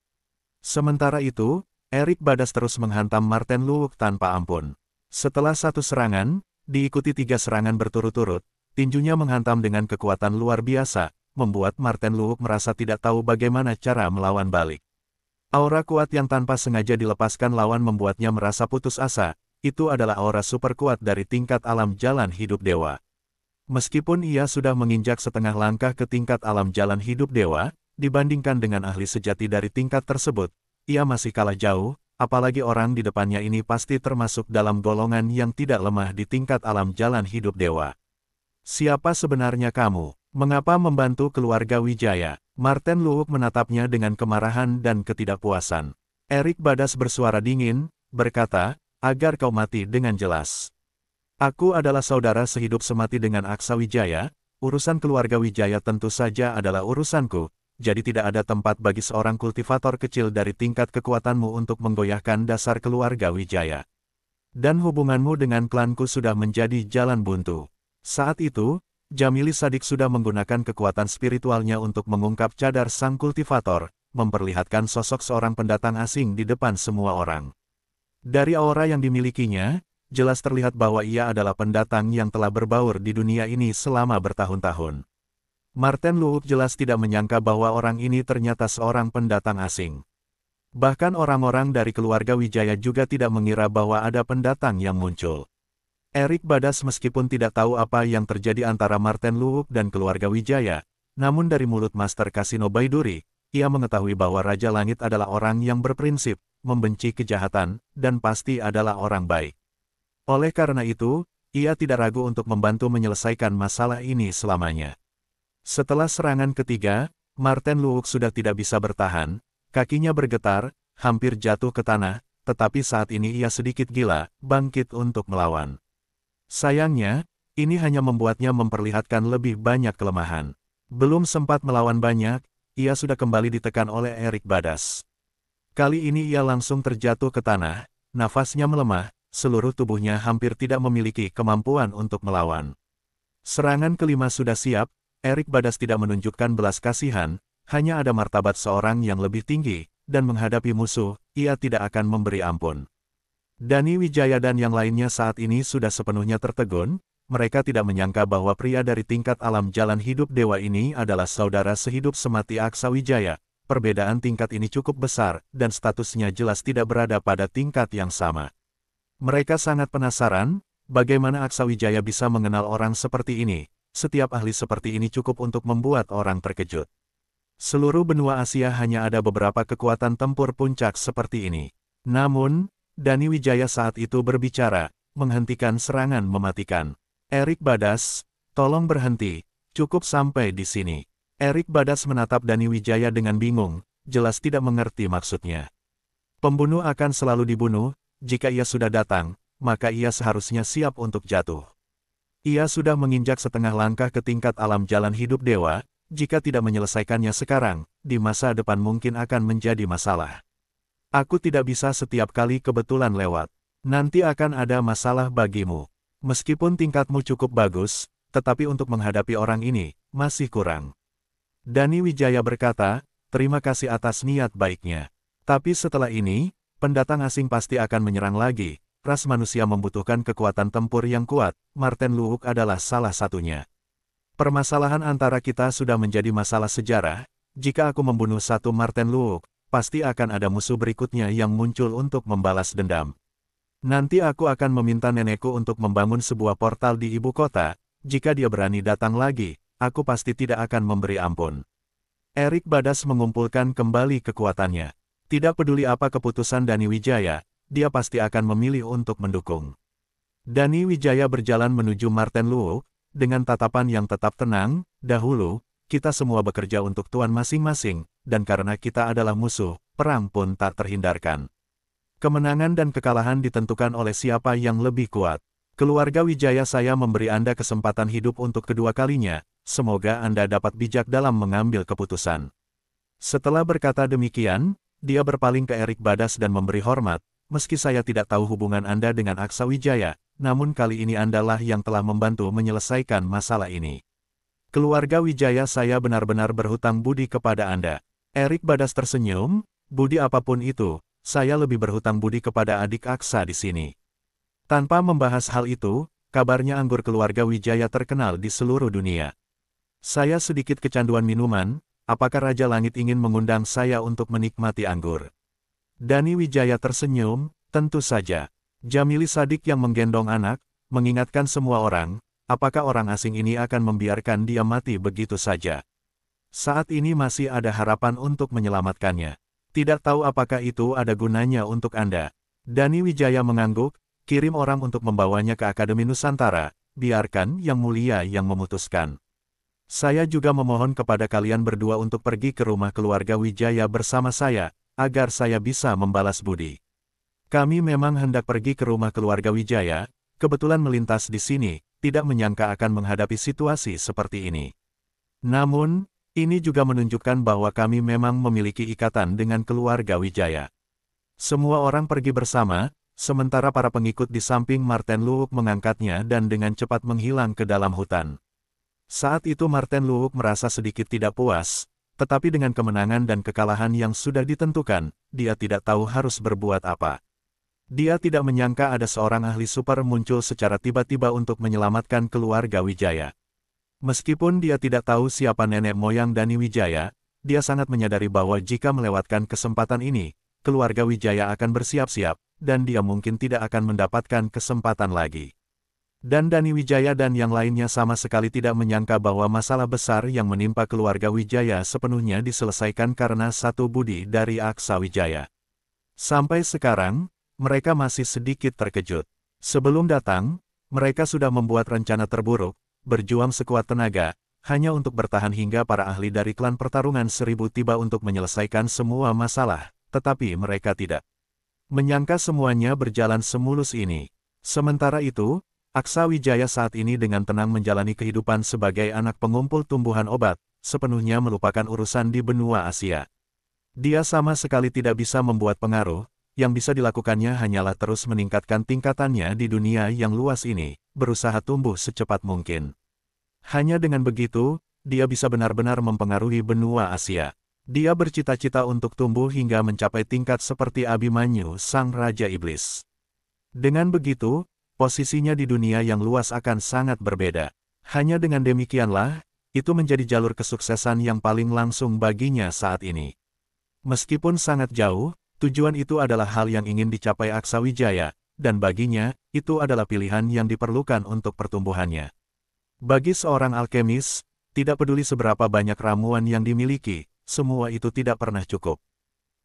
Sementara itu, Erik Badas terus menghantam Martin Luwuk tanpa ampun. Setelah satu serangan, diikuti tiga serangan berturut-turut, Tinjunya menghantam dengan kekuatan luar biasa, membuat Martin Luwuk merasa tidak tahu bagaimana cara melawan balik. Aura kuat yang tanpa sengaja dilepaskan lawan membuatnya merasa putus asa, itu adalah aura super kuat dari tingkat alam jalan hidup dewa. Meskipun ia sudah menginjak setengah langkah ke tingkat alam jalan hidup dewa, dibandingkan dengan ahli sejati dari tingkat tersebut, ia masih kalah jauh, apalagi orang di depannya ini pasti termasuk dalam golongan yang tidak lemah di tingkat alam jalan hidup dewa. Siapa sebenarnya kamu? Mengapa membantu keluarga Wijaya? Martin Luwuk menatapnya dengan kemarahan dan ketidakpuasan. Erik Badas bersuara dingin, berkata, agar kau mati dengan jelas. Aku adalah saudara sehidup semati dengan Aksa Wijaya, urusan keluarga Wijaya tentu saja adalah urusanku, jadi tidak ada tempat bagi seorang kultivator kecil dari tingkat kekuatanmu untuk menggoyahkan dasar keluarga Wijaya. Dan hubunganmu dengan klanku sudah menjadi jalan buntu. Saat itu, Jamili Sadik sudah menggunakan kekuatan spiritualnya untuk mengungkap cadar sang kultivator, memperlihatkan sosok seorang pendatang asing di depan semua orang. Dari aura yang dimilikinya, jelas terlihat bahwa ia adalah pendatang yang telah berbaur di dunia ini selama bertahun-tahun. Martin Luhuk jelas tidak menyangka bahwa orang ini ternyata seorang pendatang asing. Bahkan orang-orang dari keluarga Wijaya juga tidak mengira bahwa ada pendatang yang muncul. Erik Badas meskipun tidak tahu apa yang terjadi antara Martin Luwuk dan keluarga Wijaya, namun dari mulut Master Kasino Baiduri, ia mengetahui bahwa Raja Langit adalah orang yang berprinsip, membenci kejahatan, dan pasti adalah orang baik. Oleh karena itu, ia tidak ragu untuk membantu menyelesaikan masalah ini selamanya. Setelah serangan ketiga, Martin Luwuk sudah tidak bisa bertahan, kakinya bergetar, hampir jatuh ke tanah, tetapi saat ini ia sedikit gila, bangkit untuk melawan. Sayangnya, ini hanya membuatnya memperlihatkan lebih banyak kelemahan. Belum sempat melawan banyak, ia sudah kembali ditekan oleh Erik Badas. Kali ini ia langsung terjatuh ke tanah, nafasnya melemah, seluruh tubuhnya hampir tidak memiliki kemampuan untuk melawan. Serangan kelima sudah siap, Erik Badas tidak menunjukkan belas kasihan, hanya ada martabat seorang yang lebih tinggi, dan menghadapi musuh, ia tidak akan memberi ampun. Dani Wijaya dan yang lainnya saat ini sudah sepenuhnya tertegun, mereka tidak menyangka bahwa pria dari tingkat alam jalan hidup dewa ini adalah saudara sehidup semati Aksa Wijaya. Perbedaan tingkat ini cukup besar, dan statusnya jelas tidak berada pada tingkat yang sama. Mereka sangat penasaran, bagaimana Aksa Wijaya bisa mengenal orang seperti ini. Setiap ahli seperti ini cukup untuk membuat orang terkejut. Seluruh benua Asia hanya ada beberapa kekuatan tempur puncak seperti ini. Namun, Dani Wijaya saat itu berbicara, menghentikan serangan mematikan. Erik Badas, tolong berhenti, cukup sampai di sini. Erik Badas menatap Dani Wijaya dengan bingung, jelas tidak mengerti maksudnya. Pembunuh akan selalu dibunuh, jika ia sudah datang, maka ia seharusnya siap untuk jatuh. Ia sudah menginjak setengah langkah ke tingkat alam jalan hidup dewa, jika tidak menyelesaikannya sekarang, di masa depan mungkin akan menjadi masalah. Aku tidak bisa setiap kali kebetulan lewat. Nanti akan ada masalah bagimu. Meskipun tingkatmu cukup bagus, tetapi untuk menghadapi orang ini, masih kurang. Dani Wijaya berkata, terima kasih atas niat baiknya. Tapi setelah ini, pendatang asing pasti akan menyerang lagi. Ras manusia membutuhkan kekuatan tempur yang kuat, Martin Luwuk adalah salah satunya. Permasalahan antara kita sudah menjadi masalah sejarah, jika aku membunuh satu Martin Luwuk, pasti akan ada musuh berikutnya yang muncul untuk membalas dendam. Nanti aku akan meminta nenekku untuk membangun sebuah portal di ibu kota, jika dia berani datang lagi, aku pasti tidak akan memberi ampun. Erik Badas mengumpulkan kembali kekuatannya. Tidak peduli apa keputusan Dani Wijaya, dia pasti akan memilih untuk mendukung. Dani Wijaya berjalan menuju Martin Luo, dengan tatapan yang tetap tenang, dahulu, kita semua bekerja untuk tuan masing-masing, dan karena kita adalah musuh, perang pun tak terhindarkan. Kemenangan dan kekalahan ditentukan oleh siapa yang lebih kuat. Keluarga Wijaya saya memberi Anda kesempatan hidup untuk kedua kalinya, semoga Anda dapat bijak dalam mengambil keputusan. Setelah berkata demikian, dia berpaling ke Erik Badas dan memberi hormat, meski saya tidak tahu hubungan Anda dengan Aksa Wijaya, namun kali ini Andalah yang telah membantu menyelesaikan masalah ini. Keluarga Wijaya saya benar-benar berhutang budi kepada Anda. Erik Badas tersenyum, budi apapun itu, saya lebih berhutang budi kepada adik Aksa di sini. Tanpa membahas hal itu, kabarnya anggur keluarga Wijaya terkenal di seluruh dunia. Saya sedikit kecanduan minuman, apakah Raja Langit ingin mengundang saya untuk menikmati anggur? Dani Wijaya tersenyum, tentu saja. Jamili Sadik yang menggendong anak, mengingatkan semua orang, apakah orang asing ini akan membiarkan dia mati begitu saja. Saat ini masih ada harapan untuk menyelamatkannya. Tidak tahu apakah itu ada gunanya untuk Anda. Dani Wijaya mengangguk, kirim orang untuk membawanya ke Akademi Nusantara, biarkan Yang Mulia yang memutuskan. Saya juga memohon kepada kalian berdua untuk pergi ke rumah keluarga Wijaya bersama saya, agar saya bisa membalas budi. Kami memang hendak pergi ke rumah keluarga Wijaya, kebetulan melintas di sini, tidak menyangka akan menghadapi situasi seperti ini. Namun, ini juga menunjukkan bahwa kami memang memiliki ikatan dengan keluarga Wijaya. Semua orang pergi bersama, sementara para pengikut di samping Martin Luwuk mengangkatnya dan dengan cepat menghilang ke dalam hutan. Saat itu Martin Luwuk merasa sedikit tidak puas, tetapi dengan kemenangan dan kekalahan yang sudah ditentukan, dia tidak tahu harus berbuat apa. Dia tidak menyangka ada seorang ahli super muncul secara tiba-tiba untuk menyelamatkan keluarga Wijaya. Meskipun dia tidak tahu siapa nenek moyang Dani Wijaya, dia sangat menyadari bahwa jika melewatkan kesempatan ini, keluarga Wijaya akan bersiap-siap, dan dia mungkin tidak akan mendapatkan kesempatan lagi. Dan Dani Wijaya dan yang lainnya sama sekali tidak menyangka bahwa masalah besar yang menimpa keluarga Wijaya sepenuhnya diselesaikan karena satu budi dari Aksa Wijaya. Sampai sekarang, mereka masih sedikit terkejut. Sebelum datang, mereka sudah membuat rencana terburuk, berjuang sekuat tenaga, hanya untuk bertahan hingga para ahli dari klan pertarungan seribu tiba untuk menyelesaikan semua masalah, tetapi mereka tidak menyangka semuanya berjalan semulus ini. Sementara itu, Aksa Wijaya saat ini dengan tenang menjalani kehidupan sebagai anak pengumpul tumbuhan obat, sepenuhnya melupakan urusan di benua Asia. Dia sama sekali tidak bisa membuat pengaruh, yang bisa dilakukannya hanyalah terus meningkatkan tingkatannya di dunia yang luas ini, berusaha tumbuh secepat mungkin. Hanya dengan begitu, dia bisa benar-benar mempengaruhi benua Asia. Dia bercita-cita untuk tumbuh hingga mencapai tingkat seperti Abimanyu, sang Raja Iblis. Dengan begitu, posisinya di dunia yang luas akan sangat berbeda. Hanya dengan demikianlah, itu menjadi jalur kesuksesan yang paling langsung baginya saat ini. Meskipun sangat jauh, tujuan itu adalah hal yang ingin dicapai Aksawijaya, dan baginya, itu adalah pilihan yang diperlukan untuk pertumbuhannya. Bagi seorang alkemis, tidak peduli seberapa banyak ramuan yang dimiliki, semua itu tidak pernah cukup.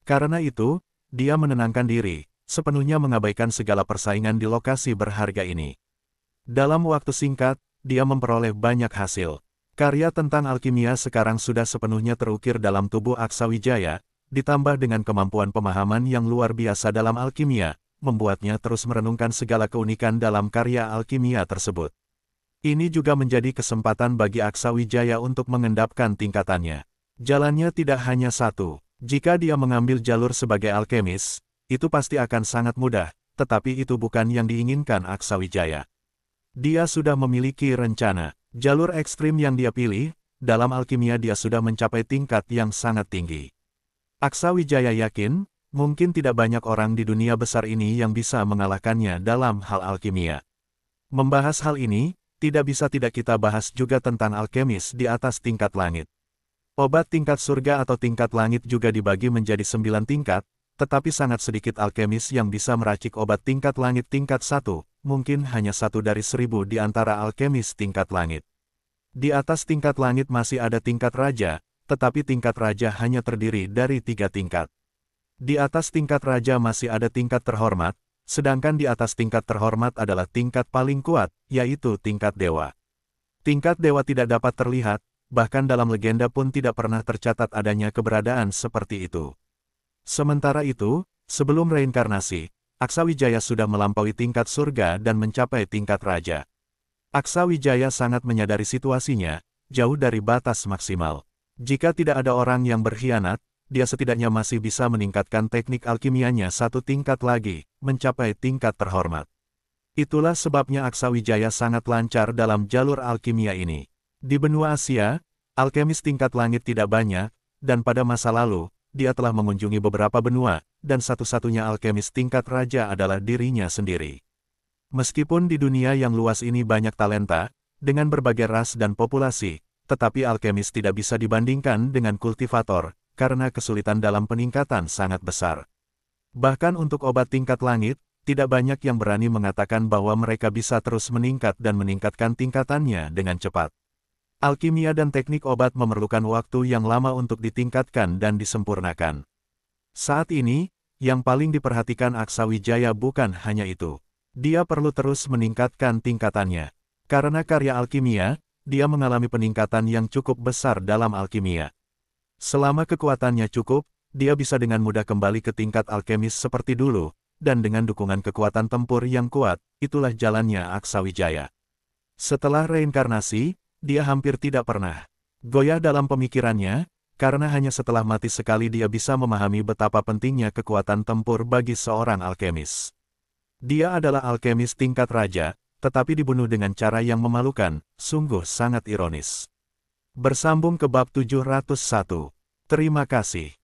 Karena itu, dia menenangkan diri, sepenuhnya mengabaikan segala persaingan di lokasi berharga ini. Dalam waktu singkat, dia memperoleh banyak hasil. Karya tentang alkimia sekarang sudah sepenuhnya terukir dalam tubuh Aksawijaya, ditambah dengan kemampuan pemahaman yang luar biasa dalam alkimia, membuatnya terus merenungkan segala keunikan dalam karya alkimia tersebut. Ini juga menjadi kesempatan bagi Aksa Wijaya untuk mengendapkan tingkatannya. Jalannya tidak hanya satu. Jika dia mengambil jalur sebagai alkemis, itu pasti akan sangat mudah, tetapi itu bukan yang diinginkan Aksa Wijaya. Dia sudah memiliki rencana. Jalur ekstrim yang dia pilih, dalam alkimia dia sudah mencapai tingkat yang sangat tinggi. Aksa Wijaya yakin, mungkin tidak banyak orang di dunia besar ini yang bisa mengalahkannya dalam hal alkimia. Membahas hal ini, tidak bisa tidak kita bahas juga tentang alkemis di atas tingkat langit. Obat tingkat surga atau tingkat langit juga dibagi menjadi sembilan tingkat, tetapi sangat sedikit alkemis yang bisa meracik obat tingkat langit tingkat satu, mungkin hanya satu dari seribu di antara alkemis tingkat langit. Di atas tingkat langit masih ada tingkat raja, tetapi tingkat raja hanya terdiri dari tiga tingkat. Di atas tingkat raja masih ada tingkat terhormat, Sedangkan di atas tingkat terhormat adalah tingkat paling kuat, yaitu tingkat dewa. Tingkat dewa tidak dapat terlihat, bahkan dalam legenda pun tidak pernah tercatat adanya keberadaan seperti itu. Sementara itu, sebelum reinkarnasi, Aksawijaya sudah melampaui tingkat surga dan mencapai tingkat raja. Aksawijaya sangat menyadari situasinya, jauh dari batas maksimal. Jika tidak ada orang yang berkhianat, dia setidaknya masih bisa meningkatkan teknik alkimianya satu tingkat lagi, mencapai tingkat terhormat. Itulah sebabnya Aksa Wijaya sangat lancar dalam jalur alkimia ini. Di benua Asia, alkemis tingkat langit tidak banyak, dan pada masa lalu, dia telah mengunjungi beberapa benua, dan satu-satunya alkemis tingkat raja adalah dirinya sendiri. Meskipun di dunia yang luas ini banyak talenta, dengan berbagai ras dan populasi, tetapi alkemis tidak bisa dibandingkan dengan kultivator, karena kesulitan dalam peningkatan sangat besar. Bahkan untuk obat tingkat langit, tidak banyak yang berani mengatakan bahwa mereka bisa terus meningkat dan meningkatkan tingkatannya dengan cepat. Alkimia dan teknik obat memerlukan waktu yang lama untuk ditingkatkan dan disempurnakan. Saat ini, yang paling diperhatikan Aksa Wijaya bukan hanya itu. Dia perlu terus meningkatkan tingkatannya. Karena karya alkimia, dia mengalami peningkatan yang cukup besar dalam alkimia. Selama kekuatannya cukup, dia bisa dengan mudah kembali ke tingkat alkemis seperti dulu, dan dengan dukungan kekuatan tempur yang kuat, itulah jalannya Aksawijaya. Setelah reinkarnasi, dia hampir tidak pernah goyah dalam pemikirannya, karena hanya setelah mati sekali dia bisa memahami betapa pentingnya kekuatan tempur bagi seorang alkemis. Dia adalah alkemis tingkat raja, tetapi dibunuh dengan cara yang memalukan, sungguh sangat ironis. Bersambung ke bab 701. Terima kasih.